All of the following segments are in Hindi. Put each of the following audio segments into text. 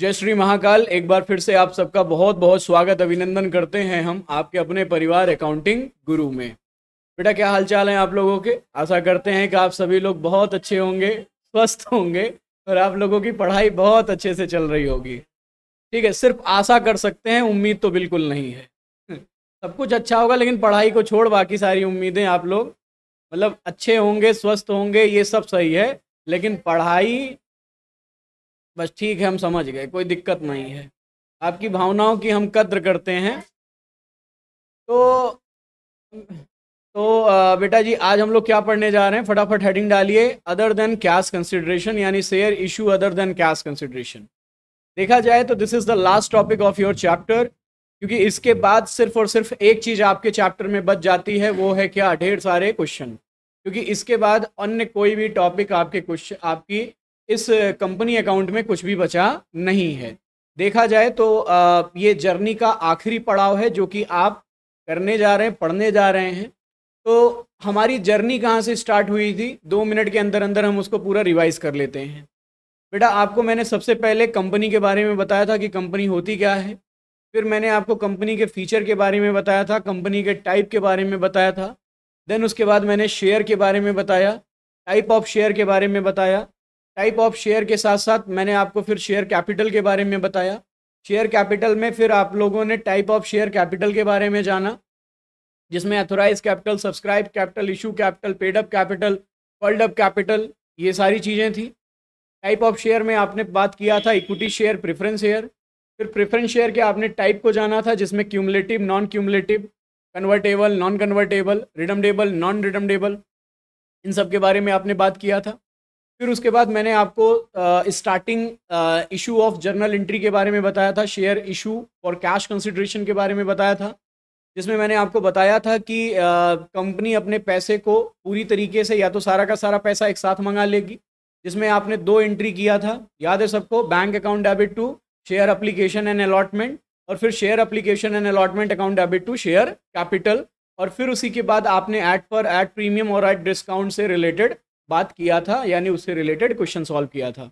जय श्री महाकाल एक बार फिर से आप सबका बहुत बहुत स्वागत अभिनंदन करते हैं हम आपके अपने परिवार अकाउंटिंग गुरु में बेटा क्या हालचाल है आप लोगों के आशा करते हैं कि आप सभी लोग बहुत अच्छे होंगे स्वस्थ होंगे और आप लोगों की पढ़ाई बहुत अच्छे से चल रही होगी ठीक है सिर्फ आशा कर सकते हैं उम्मीद तो बिल्कुल नहीं है हम्म, सब कुछ अच्छा होगा लेकिन पढ़ाई को छोड़ बाकी सारी उम्मीदें आप लोग मतलब अच्छे होंगे स्वस्थ होंगे ये सब सही है लेकिन पढ़ाई बस ठीक है हम समझ गए कोई दिक्कत नहीं है आपकी भावनाओं की हम कद्र करते हैं तो तो बेटा जी आज हम लोग क्या पढ़ने जा रहे हैं फटाफट हेडिंग डालिए अदर देन कैश कंसिडरेशन यानी share issue other than cash consideration देखा जाए तो this is the last topic of your chapter क्योंकि इसके बाद सिर्फ और सिर्फ एक चीज आपके चैप्टर में बच जाती है वो है क्या ढेर सारे क्वेश्चन क्योंकि इसके बाद अन्य कोई भी टॉपिक आपके क्वेश्चन आपकी इस कंपनी अकाउंट में कुछ भी बचा नहीं है देखा जाए तो ये जर्नी का आखिरी पड़ाव है जो कि आप करने जा रहे हैं पढ़ने जा रहे हैं तो हमारी जर्नी कहाँ से स्टार्ट हुई थी दो मिनट के अंदर अंदर हम उसको पूरा रिवाइज कर लेते हैं बेटा आपको मैंने सबसे पहले कंपनी के बारे में बताया था कि कंपनी होती क्या है फिर मैंने आपको कंपनी के फीचर के बारे में बताया था कंपनी के टाइप के बारे में बताया था देन उसके बाद मैंने शेयर के बारे में बताया टाइप ऑफ शेयर के बारे में बताया टाइप ऑफ शेयर के साथ साथ मैंने आपको फिर शेयर कैपिटल के बारे में बताया शेयर कैपिटल में फिर आप लोगों ने टाइप ऑफ शेयर कैपिटल के बारे में जाना जिसमें authorise capital subscribe capital issue capital paid up capital called up capital ये सारी चीज़ें थी टाइप ऑफ शेयर में आपने बात किया था इक्विटी शेयर प्रेफरेंस शेयर फिर प्रेफरेंस शेयर के आपने टाइप को जाना था जिसमें cumulative non cumulative convertible non convertible redeemable non redeemable इन सब के बारे में आपने बात किया था फिर उसके बाद मैंने आपको starting issue of journal entry के बारे में बताया था शेयर इशू और कैश कंसिड्रेशन के बारे में बताया था जिसमें मैंने आपको बताया था कि कंपनी अपने पैसे को पूरी तरीके से या तो सारा का सारा पैसा एक साथ मंगा लेगी जिसमें आपने दो एंट्री किया था याद है सबको bank account debit to share application and allotment और फिर share application and allotment account debit to share capital और फिर उसी के बाद आपने एट पर एट प्रीमियम और एट डिस्काउंट से रिलेटेड बात किया था यानी उससे रिलेटेड क्वेश्चन सॉल्व किया था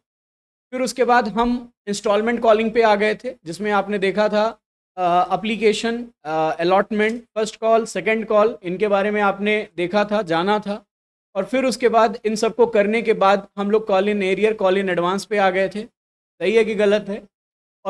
फिर उसके बाद हम इंस्टॉलमेंट कॉलिंग पे आ गए थे जिसमें आपने देखा था application allotment first call second call इनके बारे में आपने देखा था जाना था और फिर उसके बाद इन सबको करने के बाद हम लोग call in arrear call in advance पे आ गए थे सही है कि गलत है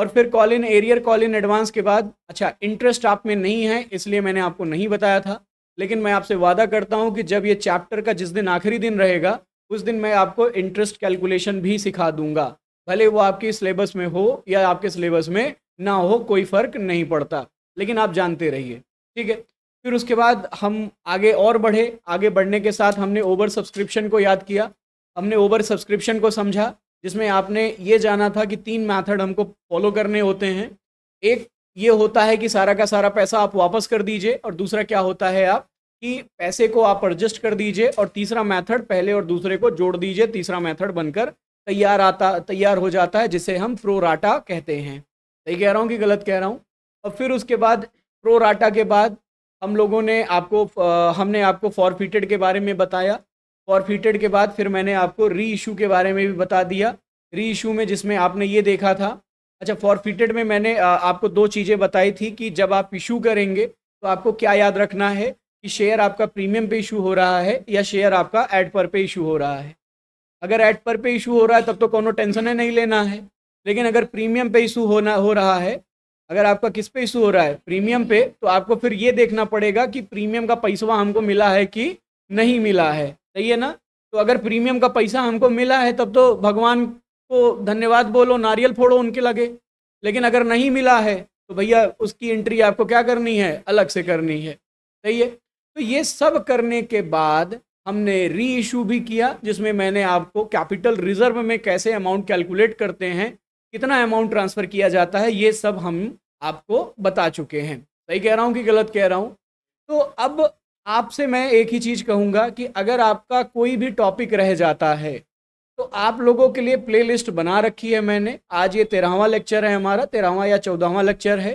और फिर call in arrear call in advance के बाद अच्छा इंटरेस्ट आप में नहीं है इसलिए मैंने आपको नहीं बताया था लेकिन मैं आपसे वादा करता हूँ कि जब ये चैप्टर का जिस दिन आखिरी दिन रहेगा उस दिन मैं आपको इंटरेस्ट कैलकुलेशन भी सिखा दूंगा भले वो आपकी सिलेबस में हो या आपके सिलेबस में ना हो कोई फ़र्क नहीं पड़ता लेकिन आप जानते रहिए ठीक है फिर उसके बाद हम आगे और बढ़े आगे बढ़ने के साथ हमने ओवर सब्सक्रिप्शन को याद किया हमने ओवर सब्सक्रिप्शन को समझा जिसमें आपने ये जाना था कि तीन मैथड हमको फॉलो करने होते हैं एक ये होता है कि सारा का सारा पैसा आप वापस कर दीजिए और दूसरा क्या होता है आप कि पैसे को आप एडजस्ट कर दीजिए और तीसरा मेथड पहले और दूसरे को जोड़ दीजिए तीसरा मेथड बनकर तैयार आता तैयार हो जाता है जिसे हम प्रोराटा कहते हैं सही कह रहा हूँ कि गलत कह रहा हूँ और फिर उसके बाद प्रोराटा के बाद हम लोगों ने आपको आ, हमने आपको फॉरफीटेड के बारे में बताया फॉरफिटेड के बाद फिर मैंने आपको री इशू के बारे में भी बता दिया री इशू में जिसमें आपने ये देखा था अच्छा फॉरफिटेड में मैंने आपको दो चीज़ें बताई थी कि जब आप इशू करेंगे तो आपको क्या याद रखना है कि शेयर आपका प्रीमियम पे इशू हो रहा है या शेयर आपका एड पर पे इशू हो रहा है अगर एड पर पे इशू हो रहा है तब तो कोनो टेंशन है नहीं लेना है लेकिन अगर प्रीमियम पे इशू होना हो रहा है अगर आपका किस पे इशू हो रहा है प्रीमियम पे तो आपको फिर ये देखना पड़ेगा कि प्रीमियम का पैसा हमको मिला है कि नहीं मिला है सही है ना तो अगर प्रीमियम का पैसा हमको मिला है तब तो भगवान तो धन्यवाद बोलो नारियल फोड़ो उनके लगे लेकिन अगर नहीं मिला है तो भैया उसकी एंट्री आपको क्या करनी है अलग से करनी है सही है तो ये सब करने के बाद हमने री इशू भी किया जिसमें मैंने आपको कैपिटल रिजर्व में कैसे अमाउंट कैलकुलेट करते हैं कितना अमाउंट ट्रांसफ़र किया जाता है ये सब हम आपको बता चुके हैं सही कह रहा हूँ कि गलत कह रहा हूँ तो अब आपसे मैं एक ही चीज़ कहूँगा कि अगर आपका कोई भी टॉपिक रह जाता है तो आप लोगों के लिए प्लेलिस्ट बना रखी है मैंने आज ये तेरहवा लेक्चर है हमारा तेरहवा या चौदहवा लेक्चर है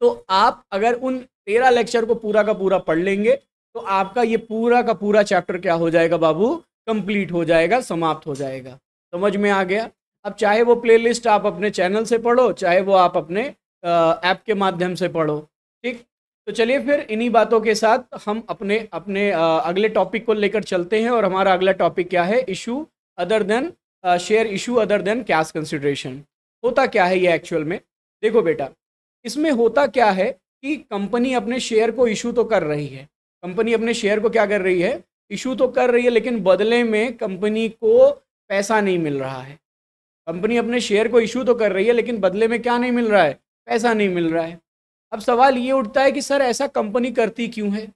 तो आप अगर उन तेरह लेक्चर को पूरा का पूरा पढ़ लेंगे तो आपका ये पूरा का पूरा चैप्टर क्या हो जाएगा बाबू कंप्लीट हो जाएगा समाप्त हो जाएगा समझ में आ गया अब चाहे वो प्लेलिस्ट आप अपने चैनल से पढ़ो चाहे वो आप अपने ऐप के माध्यम से पढ़ो ठीक तो चलिए फिर इन्हीं बातों के साथ हम अपने अपने अगले टॉपिक को लेकर चलते हैं और हमारा अगला टॉपिक क्या है issue other than share issue other than cash consideration होता क्या है ये एक्चुअल में देखो बेटा इसमें होता क्या है कि कंपनी अपने शेयर को इशू तो कर रही है कंपनी अपने शेयर को क्या कर रही है इशू तो कर रही है लेकिन बदले में कंपनी को पैसा नहीं मिल रहा है कंपनी अपने शेयर को इशू तो कर रही है लेकिन बदले में क्या नहीं मिल रहा है पैसा नहीं मिल रहा है अब सवाल ये उठता है कि सर ऐसा कंपनी करती क्यों है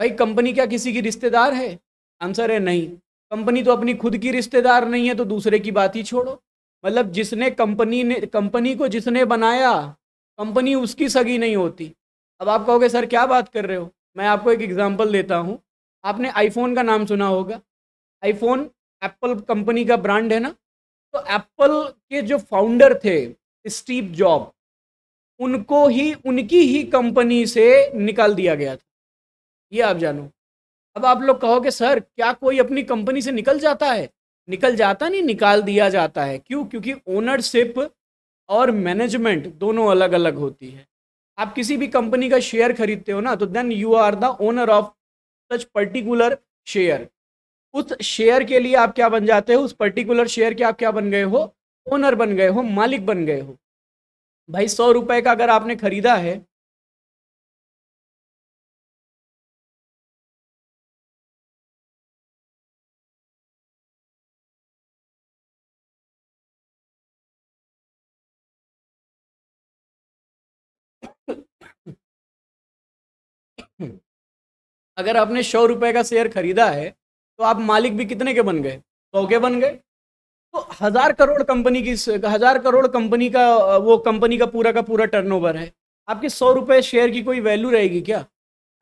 भाई कंपनी क्या किसी की रिश्तेदार है आंसर है नहीं कंपनी तो अपनी खुद की रिश्तेदार नहीं है तो दूसरे की बात ही छोड़ो मतलब जिसने कंपनी ने कंपनी को जिसने बनाया कंपनी उसकी सगी नहीं होती अब आप कहोगे सर क्या बात कर रहे हो मैं आपको एक एग्जांपल देता हूँ आपने आईफोन का नाम सुना होगा आईफोन एप्पल कंपनी का ब्रांड है ना तो एप्पल के जो फाउंडर थे स्टीव जॉब उनको ही उनकी ही कंपनी से निकाल दिया गया था ये आप जानो अब आप लोग कहोगे सर क्या कोई अपनी कंपनी से निकल जाता है निकल जाता नहीं निकाल दिया जाता है क्यों क्योंकि ओनरशिप और मैनेजमेंट दोनों अलग अलग होती है आप किसी भी कंपनी का शेयर खरीदते हो ना तो then you are the owner of such particular share उस शेयर के लिए आप क्या बन जाते हो उस पर्टिकुलर शेयर के आप क्या बन गए हो ओनर बन गए हो मालिक बन गए हो भाई सौ रुपए का अगर आपने खरीदा है अगर आपने सौ रुपये का शेयर खरीदा है तो आप मालिक भी कितने के बन गए सौ के बन गए तो हज़ार करोड़ कंपनी की हज़ार करोड़ कंपनी का वो कंपनी का पूरा का पूरा टर्नओवर है आपके सौ रुपये शेयर की कोई वैल्यू रहेगी क्या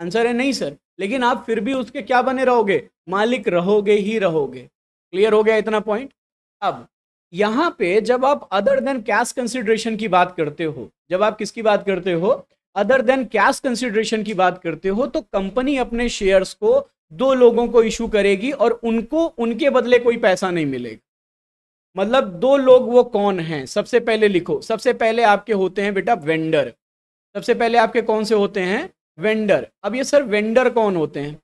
आंसर है नहीं सर लेकिन आप फिर भी उसके क्या बने रहोगे मालिक रहोगे ही रहोगे क्लियर हो गया इतना पॉइंट अब यहाँ पे जब आप अदर देन कैश कंसिडरेशन की बात करते हो जब आप किसकी बात करते हो अदर देन कैश कंसिडरेशन की बात करते हो तो कंपनी अपने शेयर्स को दो लोगों को इशू करेगी और उनको उनके बदले कोई पैसा नहीं मिलेगा मतलब दो लोग वो कौन हैं सबसे पहले लिखो सबसे पहले आपके होते हैं बेटा वेंडर सबसे पहले आपके कौन से होते हैं वेंडर अब ये सर वेंडर कौन होते हैं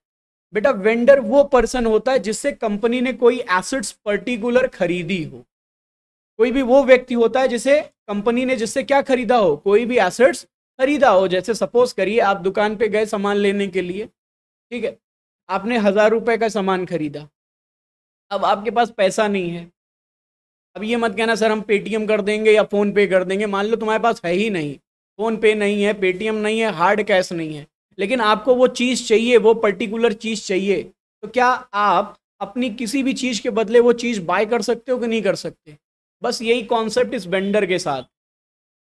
बेटा वेंडर वो पर्सन होता है जिससे कंपनी ने कोई एसेट्स पर्टिकुलर खरीदी हो कोई भी वो व्यक्ति होता है जिसे कंपनी ने जिससे क्या खरीदा हो कोई भी एसेट्स खरीदा हो जैसे सपोज करिए आप दुकान पे गए सामान लेने के लिए ठीक है आपने हज़ार रुपये का सामान खरीदा अब आपके पास पैसा नहीं है अब ये मत कहना सर हम पेटीएम कर देंगे या फ़ोन पे कर देंगे मान लो तुम्हारे पास है ही नहीं फ़ोन पे नहीं है पेटीएम नहीं है हार्ड कैश नहीं है लेकिन आपको वो चीज़ चाहिए वो पर्टिकुलर चीज़ चाहिए तो क्या आप अपनी किसी भी चीज़ के बदले वो चीज़ बाय कर सकते हो कि नहीं कर सकते बस यही कॉन्सेप्ट इस वेंडर के साथ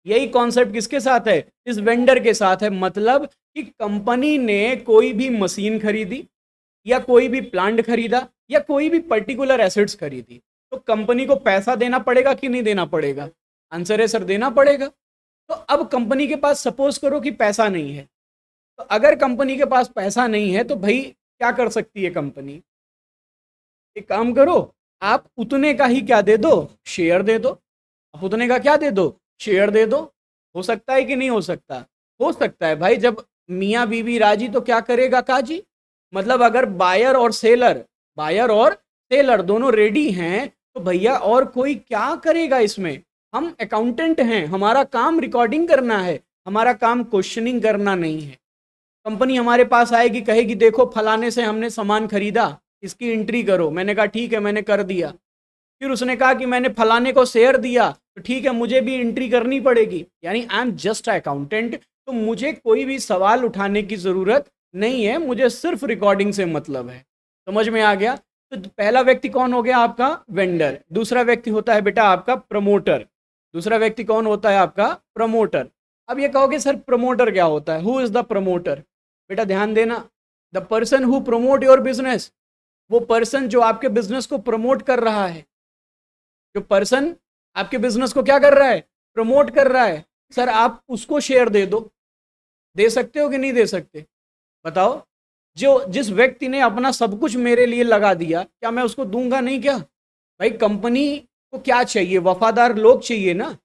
यही कॉन्सेप्ट किसके साथ है इस वेंडर के साथ है मतलब कि कंपनी ने कोई भी मशीन खरीदी या कोई भी प्लांट खरीदा या कोई भी पर्टिकुलर एसेट्स खरीदी तो कंपनी को पैसा देना पड़ेगा कि नहीं देना पड़ेगा आंसर है सर देना पड़ेगा तो अब कंपनी के पास सपोज करो कि पैसा नहीं है तो अगर कंपनी के पास पैसा नहीं है तो भाई क्या कर सकती है कंपनी एक काम करो आप उतने का ही क्या दे दो शेयर दे दो आप उतने का क्या दे दो शेयर दे दो हो सकता है कि नहीं हो सकता हो सकता है भाई जब मियाँ बीवी राजी तो क्या करेगा काजी मतलब अगर बायर और सेलर बायर और सेलर दोनों रेडी हैं तो भैया और कोई क्या करेगा इसमें हम अकाउंटेंट हैं हमारा काम रिकॉर्डिंग करना है हमारा काम क्वेश्चनिंग करना नहीं है कंपनी हमारे पास आएगी कहेगी देखो फलाने से हमने सामान खरीदा इसकी एंट्री करो मैंने कहा ठीक है मैंने कर दिया फिर उसने कहा कि मैंने फलाने को शेयर दिया तो ठीक है मुझे भी एंट्री करनी पड़ेगी यानी आई एम जस्ट अकाउंटेंट तो मुझे कोई भी सवाल उठाने की ज़रूरत नहीं है मुझे सिर्फ रिकॉर्डिंग से मतलब है समझ में आ गया तो पहला व्यक्ति कौन हो गया आपका वेंडर दूसरा व्यक्ति होता है बेटा आपका प्रमोटर दूसरा व्यक्ति कौन होता है आपका प्रमोटर अब ये कहोगे सर प्रमोटर क्या होता है हु इज़ द प्रमोटर बेटा ध्यान देना the person who promote your business वो पर्सन जो आपके बिजनेस को प्रमोट कर रहा है जो पर्सन आपके बिजनेस को क्या कर रहा है प्रमोट कर रहा है सर आप उसको शेयर दे दो दे सकते हो कि नहीं दे सकते बताओ जो जिस व्यक्ति ने अपना सब कुछ मेरे लिए लगा दिया क्या मैं उसको दूंगा नहीं क्या भाई कंपनी को क्या चाहिए वफादार लोग चाहिए ना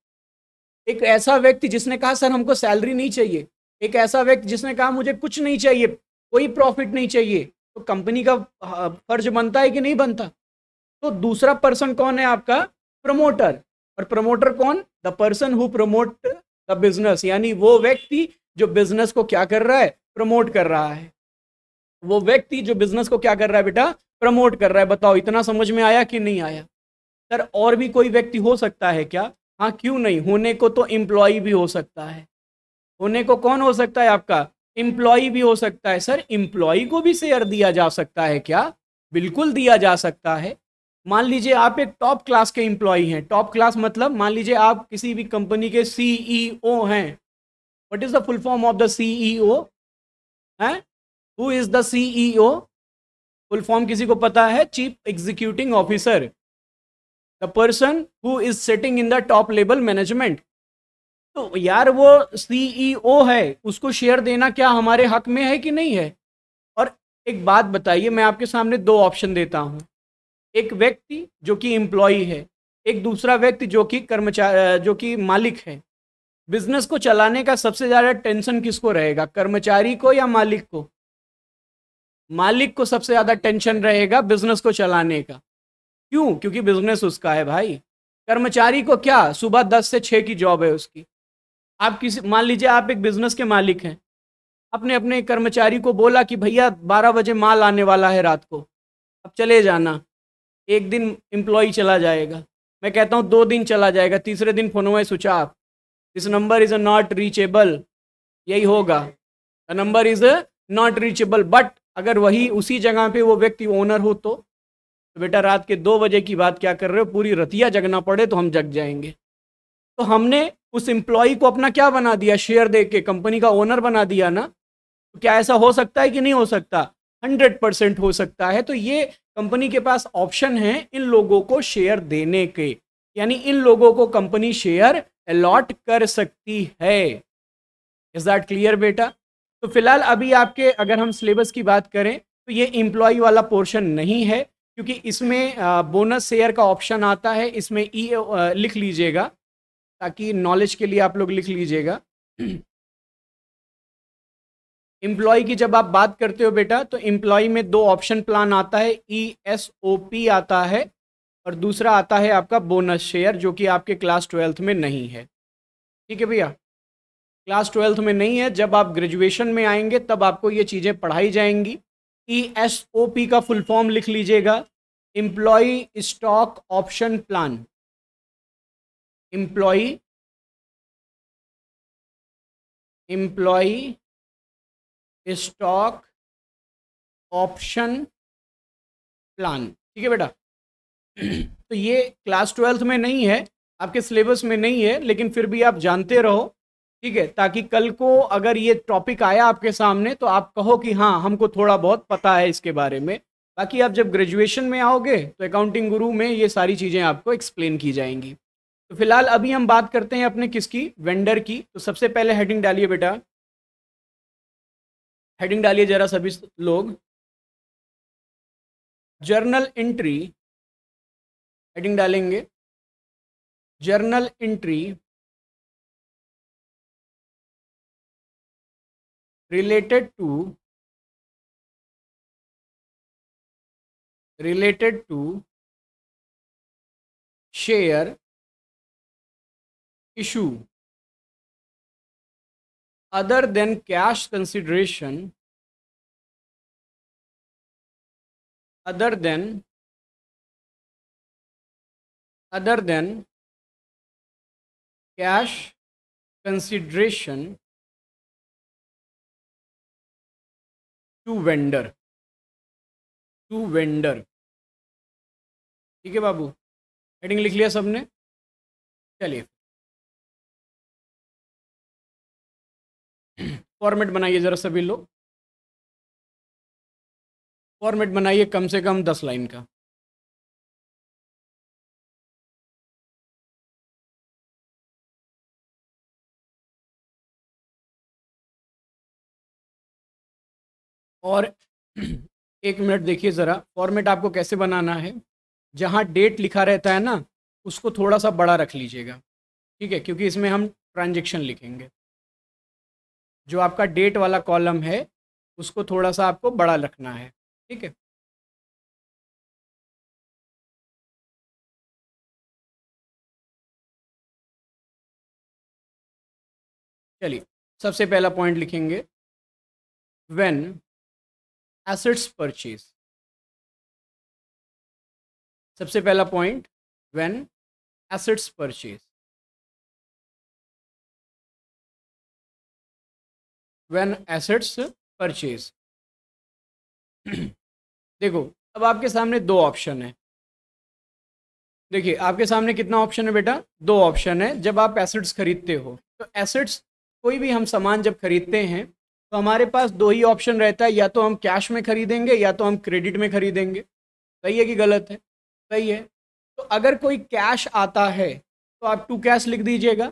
एक ऐसा व्यक्ति जिसने कहा सर हमको सैलरी नहीं चाहिए एक ऐसा व्यक्ति जिसने कहा मुझे कुछ नहीं चाहिए कोई प्रॉफिट नहीं चाहिए तो कंपनी का फर्ज बनता है कि नहीं बनता तो दूसरा पर्सन कौन है आपका प्रमोटर और प्रमोटर कौन the person who promote the business यानी वो व्यक्ति जो बिजनेस को क्या कर रहा है प्रमोट कर रहा है वो व्यक्ति जो बिजनेस को क्या कर रहा है बेटा प्रमोट कर रहा है बताओ इतना समझ में आया कि नहीं आया सर और भी कोई व्यक्ति हो सकता है क्या हाँ क्यों नहीं होने को तो एम्प्लॉय भी हो सकता है होने को कौन हो सकता है आपका एम्प्लॉय भी हो सकता है सर इम्प्लॉय को भी शेयर दिया जा सकता है क्या बिल्कुल दिया जा सकता है मान लीजिए आप एक टॉप क्लास के इम्प्लॉई हैं टॉप क्लास मतलब मान लीजिए आप किसी भी कंपनी के सीईओ e हैं what is the full form of the CEO हैं who is the CEO full form किसी को पता है chief executing officer the person who is setting in the top level management तो यार वो सीईओ e है उसको शेयर देना क्या हमारे हक में है कि नहीं है और एक बात बताइए मैं आपके सामने दो ऑप्शन देता हूँ एक व्यक्ति जो कि इम्प्लॉई है एक दूसरा व्यक्ति जो कि कर्मचारी जो कि मालिक है बिजनेस को चलाने का सबसे ज़्यादा टेंशन किसको रहेगा कर्मचारी को या मालिक को मालिक को सबसे ज़्यादा टेंशन रहेगा बिजनेस को चलाने का क्यों क्योंकि बिजनेस उसका है भाई कर्मचारी को क्या सुबह दस से छः की जॉब है उसकी आप किसी मान लीजिए आप एक बिजनेस के मालिक हैं अपने अपने कर्मचारी को बोला कि भैया बारह बजे माल आने वाला है रात को अब चले जाना एक दिन एम्प्लॉई चला जाएगा मैं कहता हूँ दो दिन चला जाएगा तीसरे दिन फोन हुआ switch off this number is a not reachable यही होगा the number is a not reachable but अगर वही उसी जगह पे वो व्यक्ति ओनर हो तो, तो बेटा रात के दो बजे की बात क्या कर रहे हो पूरी रतिया जगना पड़े तो हम जग जाएंगे तो हमने उस एम्प्लॉई को अपना क्या बना दिया शेयर दे के कंपनी का ओनर बना दिया ना तो क्या ऐसा हो सकता है कि नहीं हो सकता हंड्रेड परसेंट हो सकता है तो ये कंपनी के पास ऑप्शन है इन लोगों को शेयर देने के यानी इन लोगों को कंपनी शेयर अलॉट कर सकती है इज दैट क्लियर बेटा तो फिलहाल अभी आपके अगर हम सिलेबस की बात करें तो ये इम्प्लॉय वाला पोर्शन नहीं है क्योंकि इसमें बोनस शेयर का ऑप्शन आता है इसमें ई e, लिख लीजिएगा ताकि नॉलेज के लिए आप लोग लिख लीजिएगा एम्प्लॉय की जब आप बात करते हो बेटा तो एम्प्लॉय में दो ऑप्शन प्लान आता है ई एस ओ पी आता है और दूसरा आता है आपका बोनस शेयर जो कि आपके क्लास ट्वेल्थ में नहीं है ठीक है भैया क्लास ट्वेल्थ में नहीं है जब आप ग्रेजुएशन में आएंगे तब आपको ये चीज़ें पढ़ाई जाएंगी ई एस ओ पी का फुल फॉर्म लिख लीजिएगा employ stock option plan employ employ stock option plan ठीक है बेटा तो ये क्लास ट्वेल्थ में नहीं है आपके सिलेबस में नहीं है लेकिन फिर भी आप जानते रहो ठीक है ताकि कल को अगर ये टॉपिक आया आपके सामने तो आप कहो कि हाँ हमको थोड़ा बहुत पता है इसके बारे में बाकी आप जब ग्रेजुएशन में आओगे तो अकाउंटिंग गुरु में ये सारी चीज़ें आपको एक्सप्लेन की जाएंगी तो फिलहाल अभी हम बात करते हैं अपने किसकी वेंडर की तो सबसे पहले हेडिंग डालिए बेटा हेडिंग डालिए जरा सभी लोग जर्नल एंट्री हेडिंग डालेंगे journal entry related to related to share issue other than cash consideration other than other than cash consideration to vendor to vendor ठीक है बाबू हेडिंग लिख लिया सबने चलिए फॉर्मेट बनाइए ज़रा सभी लोग फॉर्मेट बनाइए कम से कम दस लाइन का और एक मिनट देखिए ज़रा फॉर्मेट आपको कैसे बनाना है जहाँ डेट लिखा रहता है ना उसको थोड़ा सा बड़ा रख लीजिएगा ठीक है क्योंकि इसमें हम ट्रांजेक्शन लिखेंगे जो आपका डेट वाला कॉलम है उसको थोड़ा सा आपको बड़ा रखना है ठीक है चलिए सबसे पहला पॉइंट लिखेंगे व्हेन एसेट्स परचेज सबसे पहला point when assets purchase when assets purchase देखो अब आपके सामने दो ऑप्शन है देखिए आपके सामने कितना ऑप्शन है बेटा दो ऑप्शन है जब आप एसेट्स खरीदते हो तो एसेट्स कोई भी हम सामान जब खरीदते हैं तो हमारे पास दो ही ऑप्शन रहता है या तो हम कैश में खरीदेंगे या तो हम क्रेडिट में खरीदेंगे सही है कि गलत है सही है तो अगर कोई कैश आता है तो आप टू कैश लिख दीजिएगा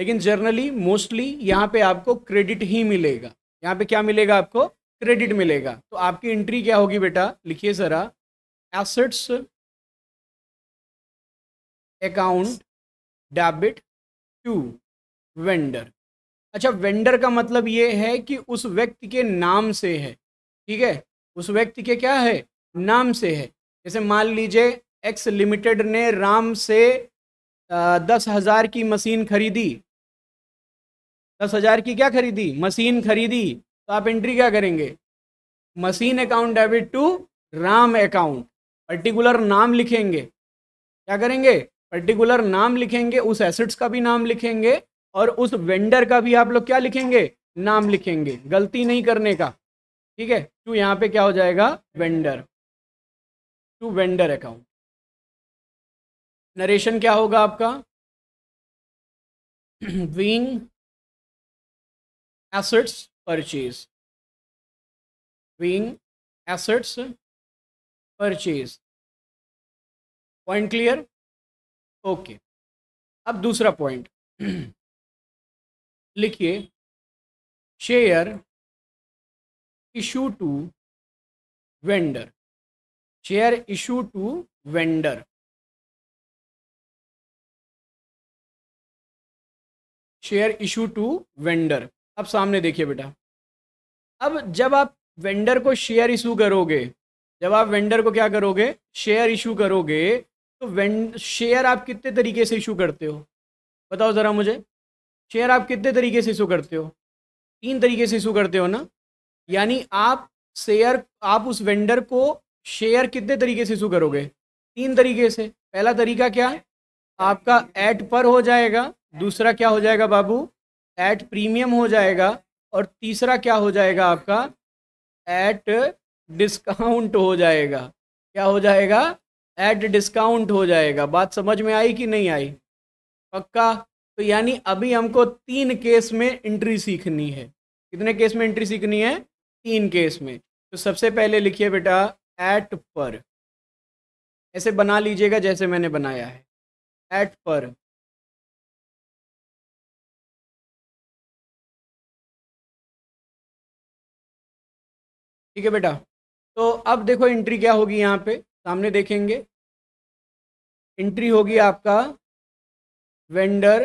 लेकिन जर्नली मोस्टली यहाँ पे आपको क्रेडिट ही मिलेगा यहाँ पे क्या मिलेगा आपको क्रेडिट मिलेगा तो आपकी एंट्री क्या होगी बेटा लिखिए जरा assets account debit to vendor अच्छा वेंडर का मतलब ये है कि उस व्यक्ति के नाम से है ठीक है उस व्यक्ति के क्या है नाम से है जैसे मान लीजिए एक्स लिमिटेड ने राम से दस हज़ार की मशीन खरीदी दस हज़ार की क्या खरीदी मशीन खरीदी तो आप एंट्री क्या करेंगे machine account debit to Ram account particular नाम लिखेंगे क्या करेंगे पर्टिकुलर नाम लिखेंगे उस एसेट्स का भी नाम लिखेंगे और उस वेंडर का भी आप लोग क्या लिखेंगे नाम लिखेंगे गलती नहीं करने का ठीक है तो यहाँ पे क्या हो जाएगा vendor to vendor account narration क्या होगा आपका being assets purchase being assets purchase point clear okay अब दूसरा पॉइंट लिखिए share issue to vendor share issue to vendor share issue to vendor अब सामने देखिए बेटा अब जब आप वेंडर को शेयर इशू करोगे जब आप वेंडर को क्या करोगे शेयर इशू करोगे तो शेयर आप कितने तरीके से इशू करते हो बताओ ज़रा मुझे शेयर आप कितने तरीके से इशू करते हो तीन तरीके से इशू करते हो ना यानी आप शेयर आप उस वेंडर को शेयर कितने तरीके से इशू करोगे तीन तरीके से पहला तरीका क्या है आपका एट पर हो जाएगा दूसरा क्या हो जाएगा बाबू एट प्रीमियम हो जाएगा और तीसरा क्या हो जाएगा आपका एट डिस्काउंट हो जाएगा क्या हो जाएगा एट डिस्काउंट हो जाएगा बात समझ में आई कि नहीं आई पक्का तो यानी अभी हमको तीन केस में एंट्री सीखनी है कितने केस में एंट्री सीखनी है तीन केस में तो सबसे पहले लिखिए बेटा एट पर ऐसे बना लीजिएगा जैसे मैंने बनाया है एट पर ठीक है बेटा तो अब देखो एंट्री क्या होगी यहाँ पे सामने देखेंगे एंट्री होगी आपका vendor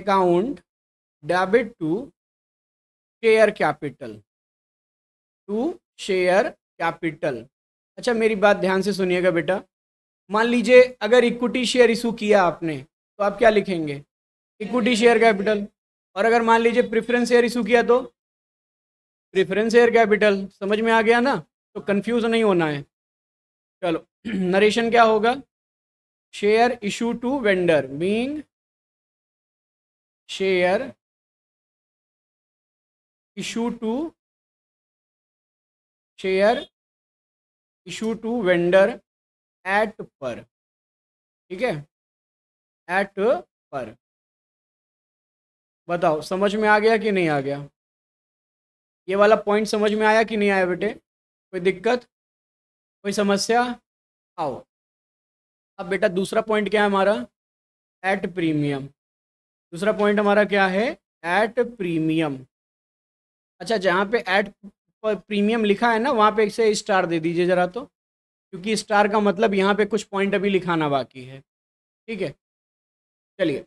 account debit to share capital to share capital अच्छा मेरी बात ध्यान से सुनिएगा बेटा मान लीजिए अगर इक्विटी शेयर इशू किया आपने तो आप क्या लिखेंगे इक्विटी शेयर कैपिटल और अगर मान लीजिए प्रिफरेंस शेयर इशू किया तो प्रिफरेंस एयर कैपिटल समझ में आ गया ना तो कंफ्यूज नहीं होना है चलो नरेशन क्या होगा share issue to vendor mean share issue to share issue to vendor at par ठीक है एट पर बताओ समझ में आ गया कि नहीं आ गया ये वाला पॉइंट समझ में आया कि नहीं आया बेटे कोई दिक्कत कोई समस्या आओ अब बेटा दूसरा पॉइंट क्या है हमारा एट प्रीमियम दूसरा पॉइंट हमारा क्या है एट प्रीमियम अच्छा जहाँ पे एट प्रीमियम लिखा है ना वहाँ पे इसे स्टार दे दीजिए ज़रा तो क्योंकि स्टार का मतलब यहाँ पे कुछ पॉइंट अभी लिखाना बाकी है ठीक है चलिए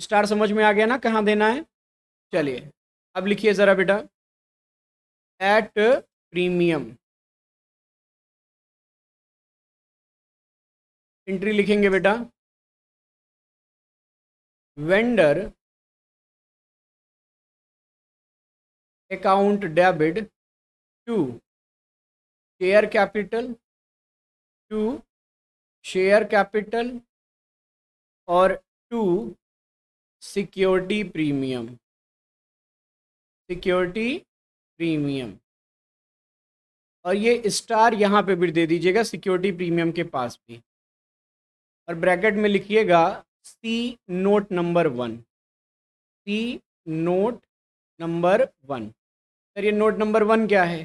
स्टार समझ में आ गया ना कहाँ देना है चलिए अब लिखिए ज़रा बेटा एट प्रीमियम एंट्री लिखेंगे बेटा vendor account debit to share capital to share capital और to security premium security premium और ये स्टार यहाँ पे भी दे दीजिएगा सिक्योरिटी प्रीमियम के पास भी और ब्रैकेट में लिखिएगा see note number one see note number one sir ये नोट नंबर वन क्या है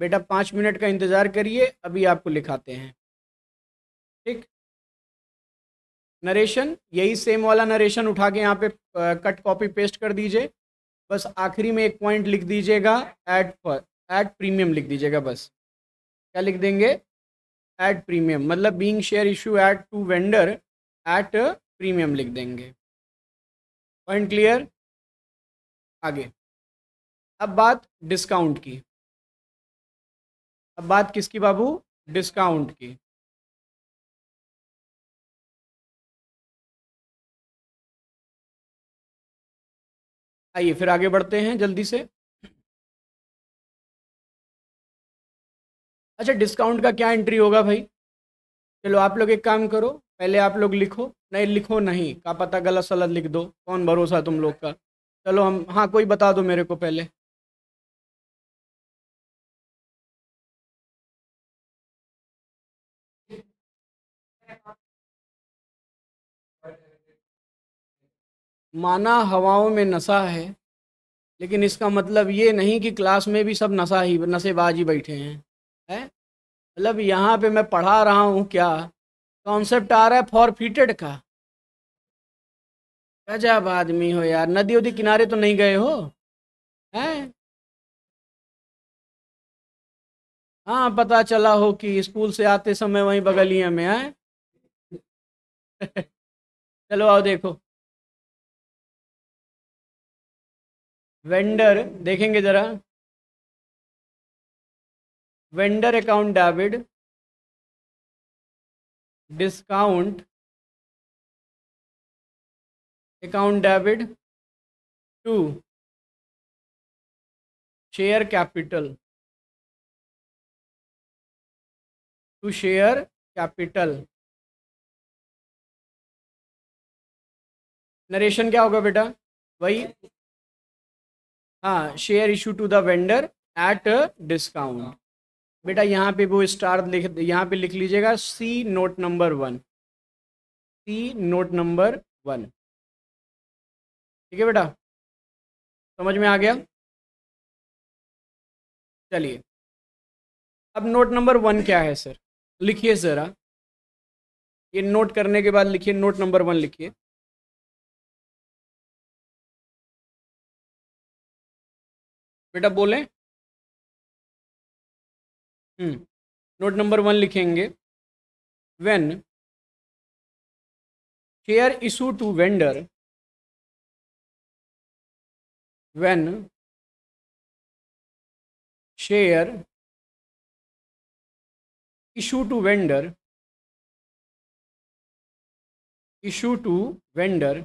बेटा पाँच मिनट का इंतज़ार करिए अभी आपको लिखाते हैं ठीक नरेशन यही सेम वाला नरेशन उठा के यहाँ पे कट कॉपी पेस्ट कर दीजिए बस आखिरी में एक पॉइंट लिख दीजिएगा एट एट प्रीमियम लिख दीजिएगा बस क्या लिख देंगे एट प्रीमियम मतलब being share issue at to vendor at premium लिख देंगे पॉइंट क्लियर आगे अब बात डिस्काउंट की अब बात किसकी बाबू डिस्काउंट की आइए फिर आगे बढ़ते हैं जल्दी से अच्छा डिस्काउंट का क्या एंट्री होगा भाई चलो आप लोग एक काम करो पहले आप लोग लिखो नहीं लिखो नहीं का पता गलत सलत लिख दो कौन भरोसा तुम लोग का चलो हम हाँ कोई बता दो मेरे को पहले माना हवाओं में नशा है लेकिन इसका मतलब ये नहीं कि क्लास में भी सब नशा ही नशेबाज ही बैठे हैं है मतलब यहाँ पे मैं पढ़ा रहा हूँ क्या कॉन्सेप्ट आ रहा है फॉरफिटेड का गजब आदमी हो यार नदी उदी किनारे तो नहीं गए हो हैं हाँ पता चला हो कि स्कूल से आते समय वहीं बगलिया में आए चलो आओ देखो वेंडर देखेंगे ज़रा vendor account debit discount account debit to share capital to share capital narration क्या होगा बेटा वही हाँ share issue to the vendor at discount बेटा यहाँ पे वो स्टार लिख यहाँ पे लिख लीजिएगा see note number one see note number one ठीक है बेटा समझ में आ गया चलिए अब नोट नंबर वन क्या है सर लिखिए ज़रा ये नोट करने के बाद लिखिए नोट नंबर वन लिखिए बेटा बोले नोट नंबर वन लिखेंगे when share issue to vendor when share issue to vendor issue to vendor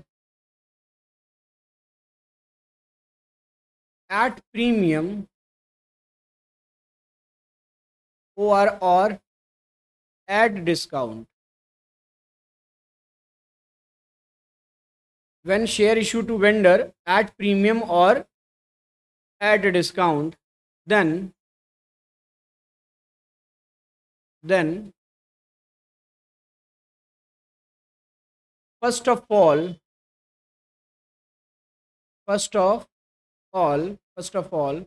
at premium or or at discount when share issue to vendor at premium or at a discount then then first of all first of all, first of all,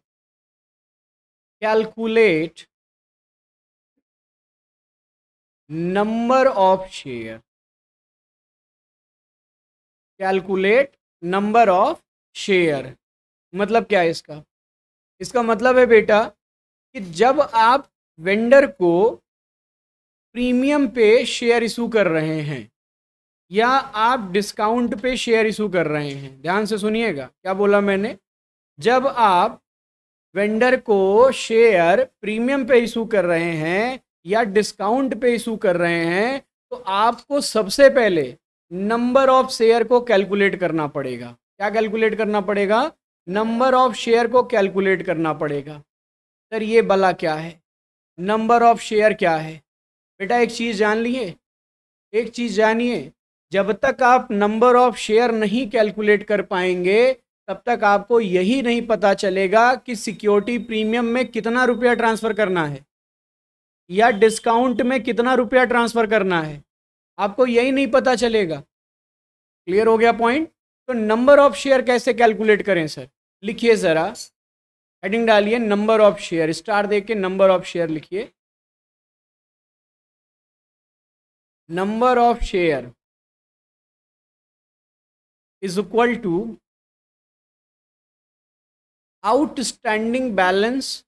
calculate number of share. Calculate number of share. मतलब क्या है इसका इसका मतलब है बेटा कि जब आप वेंडर को प्रीमियम पे शेयर इशू कर रहे हैं या आप डिस्काउंट पे शेयर इशू कर रहे हैं ध्यान से सुनिएगा क्या बोला मैंने जब आप वेंडर को शेयर प्रीमियम पे इशू कर रहे हैं या डिस्काउंट पे इशू कर रहे हैं तो आपको सबसे पहले नंबर ऑफ शेयर को कैलकुलेट करना पड़ेगा क्या कैलकुलेट करना पड़ेगा नंबर ऑफ शेयर को कैलकुलेट करना पड़ेगा सर ये भला क्या है नंबर ऑफ शेयर क्या है बेटा एक चीज़ जान लिए एक चीज़ जानिए जब तक आप नंबर ऑफ शेयर नहीं कैलकुलेट कर पाएंगे तब तक आपको यही नहीं पता चलेगा कि सिक्योरिटी प्रीमियम में कितना रुपया ट्रांसफ़र करना है या डिस्काउंट में कितना रुपया ट्रांसफ़र करना है आपको यही नहीं पता चलेगा क्लियर हो गया पॉइंट तो नंबर ऑफ शेयर कैसे कैलकुलेट करें सर लिखिए ज़रा हेडिंग डालिए नंबर ऑफ शेयर स्टार दे के नंबर ऑफ शेयर लिखिए number of share is equal to outstanding balance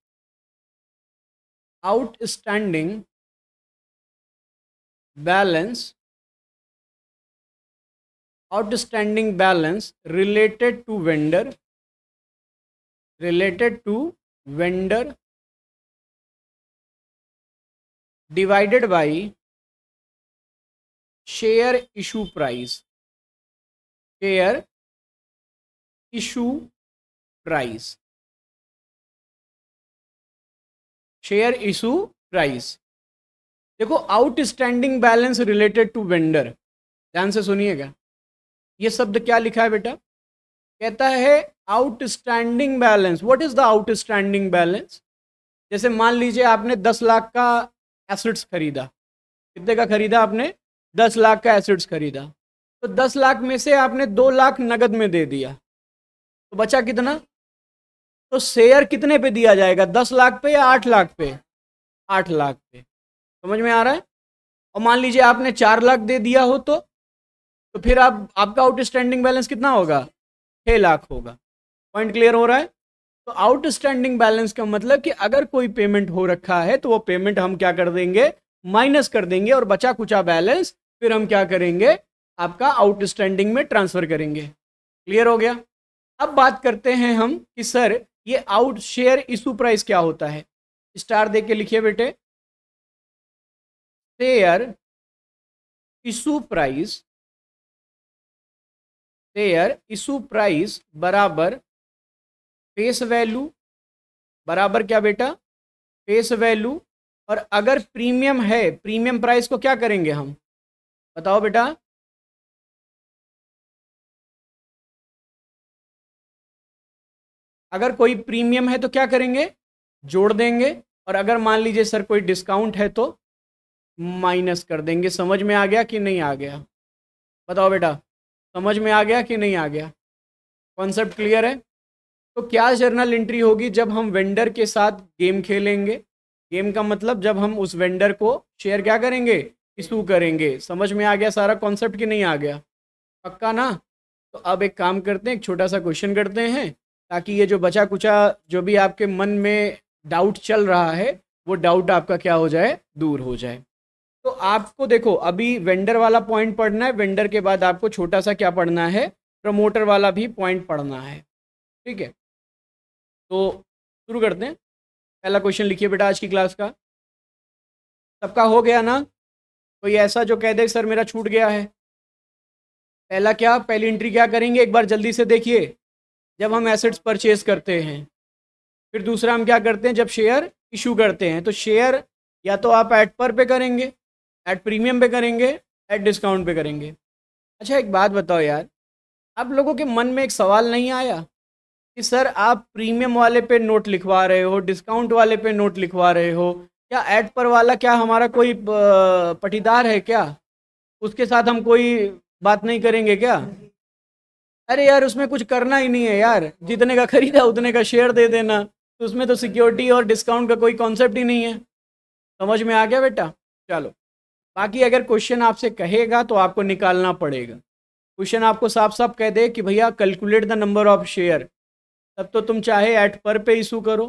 outstanding balance outstanding balance related to vendor related to vendor divided by share issue price share issue price share issue price देखो outstanding balance related to vendor ध्यान से सुनिएगा ये शब्द क्या लिखा है बेटा कहता है outstanding balance what is the outstanding balance जैसे मान लीजिए आपने दस लाख का एसेट्स खरीदा कितने का खरीदा आपने दस लाख का एसेट्स खरीदा तो दस लाख में से आपने दो लाख नगद में दे दिया तो बचा कितना तो शेयर कितने पे दिया जाएगा दस लाख पे या आठ लाख पे आठ लाख पे समझ में आ रहा है और मान लीजिए आपने चार लाख दे दिया हो तो तो फिर आप आपका आउटस्टैंडिंग बैलेंस कितना होगा छः लाख होगा पॉइंट क्लियर हो रहा है तो आउटस्टैंडिंग बैलेंस का मतलब कि अगर कोई पेमेंट हो रखा है तो वो पेमेंट हम क्या कर देंगे माइनस कर देंगे और बचा कुचा बैलेंस फिर हम क्या करेंगे आपका आउटस्टैंडिंग में ट्रांसफर करेंगे क्लियर हो गया अब बात करते हैं हम कि सर ये आउट शेयर इशू प्राइस क्या होता है स्टार दे के लिखिए बेटे share issue price share issue price बराबर फेस वैल्यू बराबर क्या बेटा फेस वैल्यू और अगर प्रीमियम है प्रीमियम प्राइस को क्या करेंगे हम बताओ बेटा अगर कोई प्रीमियम है तो क्या करेंगे जोड़ देंगे और अगर मान लीजिए सर कोई डिस्काउंट है तो माइनस कर देंगे समझ में आ गया कि नहीं आ गया बताओ बेटा समझ में आ गया कि नहीं आ गया कॉन्सेप्ट क्लियर है तो क्या जर्नल एंट्री होगी जब हम वेंडर के साथ गेम खेलेंगे गेम का मतलब जब हम उस वेंडर को शेयर क्या करेंगे इशू करेंगे समझ में आ गया सारा कॉन्सेप्ट कि नहीं आ गया पक्का ना तो अब एक काम करते हैं एक छोटा सा क्वेश्चन करते हैं ताकि ये जो बचा कुचा जो भी आपके मन में डाउट चल रहा है वो डाउट आपका क्या हो जाए दूर हो जाए तो आपको देखो अभी वेंडर वाला पॉइंट पढ़ना है वेंडर के बाद आपको छोटा सा क्या पढ़ना है प्रमोटर वाला भी पॉइंट पढ़ना है ठीक है तो शुरू करते हैं पहला क्वेश्चन लिखिए बेटा आज की क्लास का सबका हो गया ना कोई ऐसा जो कह दे सर मेरा छूट गया है पहला क्या पहली एंट्री क्या करेंगे एक बार जल्दी से देखिए जब हम एसेट्स परचेज करते हैं फिर दूसरा हम क्या करते हैं जब शेयर इशू करते हैं तो शेयर या तो आप एट पर पे करेंगे एट प्रीमियम पे करेंगे एट डिस्काउंट पे करेंगे अच्छा एक बात बताओ यार आप लोगों के मन में एक सवाल नहीं आया कि सर आप प्रीमियम वाले पे नोट लिखवा रहे हो डिस्काउंट वाले पे नोट लिखवा रहे हो क्या एट पर वाला क्या हमारा कोई पटीदार है क्या उसके साथ हम कोई बात नहीं करेंगे क्या अरे यार उसमें कुछ करना ही नहीं है यार जितने का खरीदा उतने का शेयर दे देना तो उसमें तो सिक्योरिटी और डिस्काउंट का कोई कॉन्सेप्ट ही नहीं है समझ में आ गया बेटा चलो बाकी अगर क्वेश्चन आपसे कहेगा तो आपको निकालना पड़ेगा क्वेश्चन आपको साफ साफ कह दे कि भैया calculate the number of share तब तो तुम चाहे एट पर पे इशू करो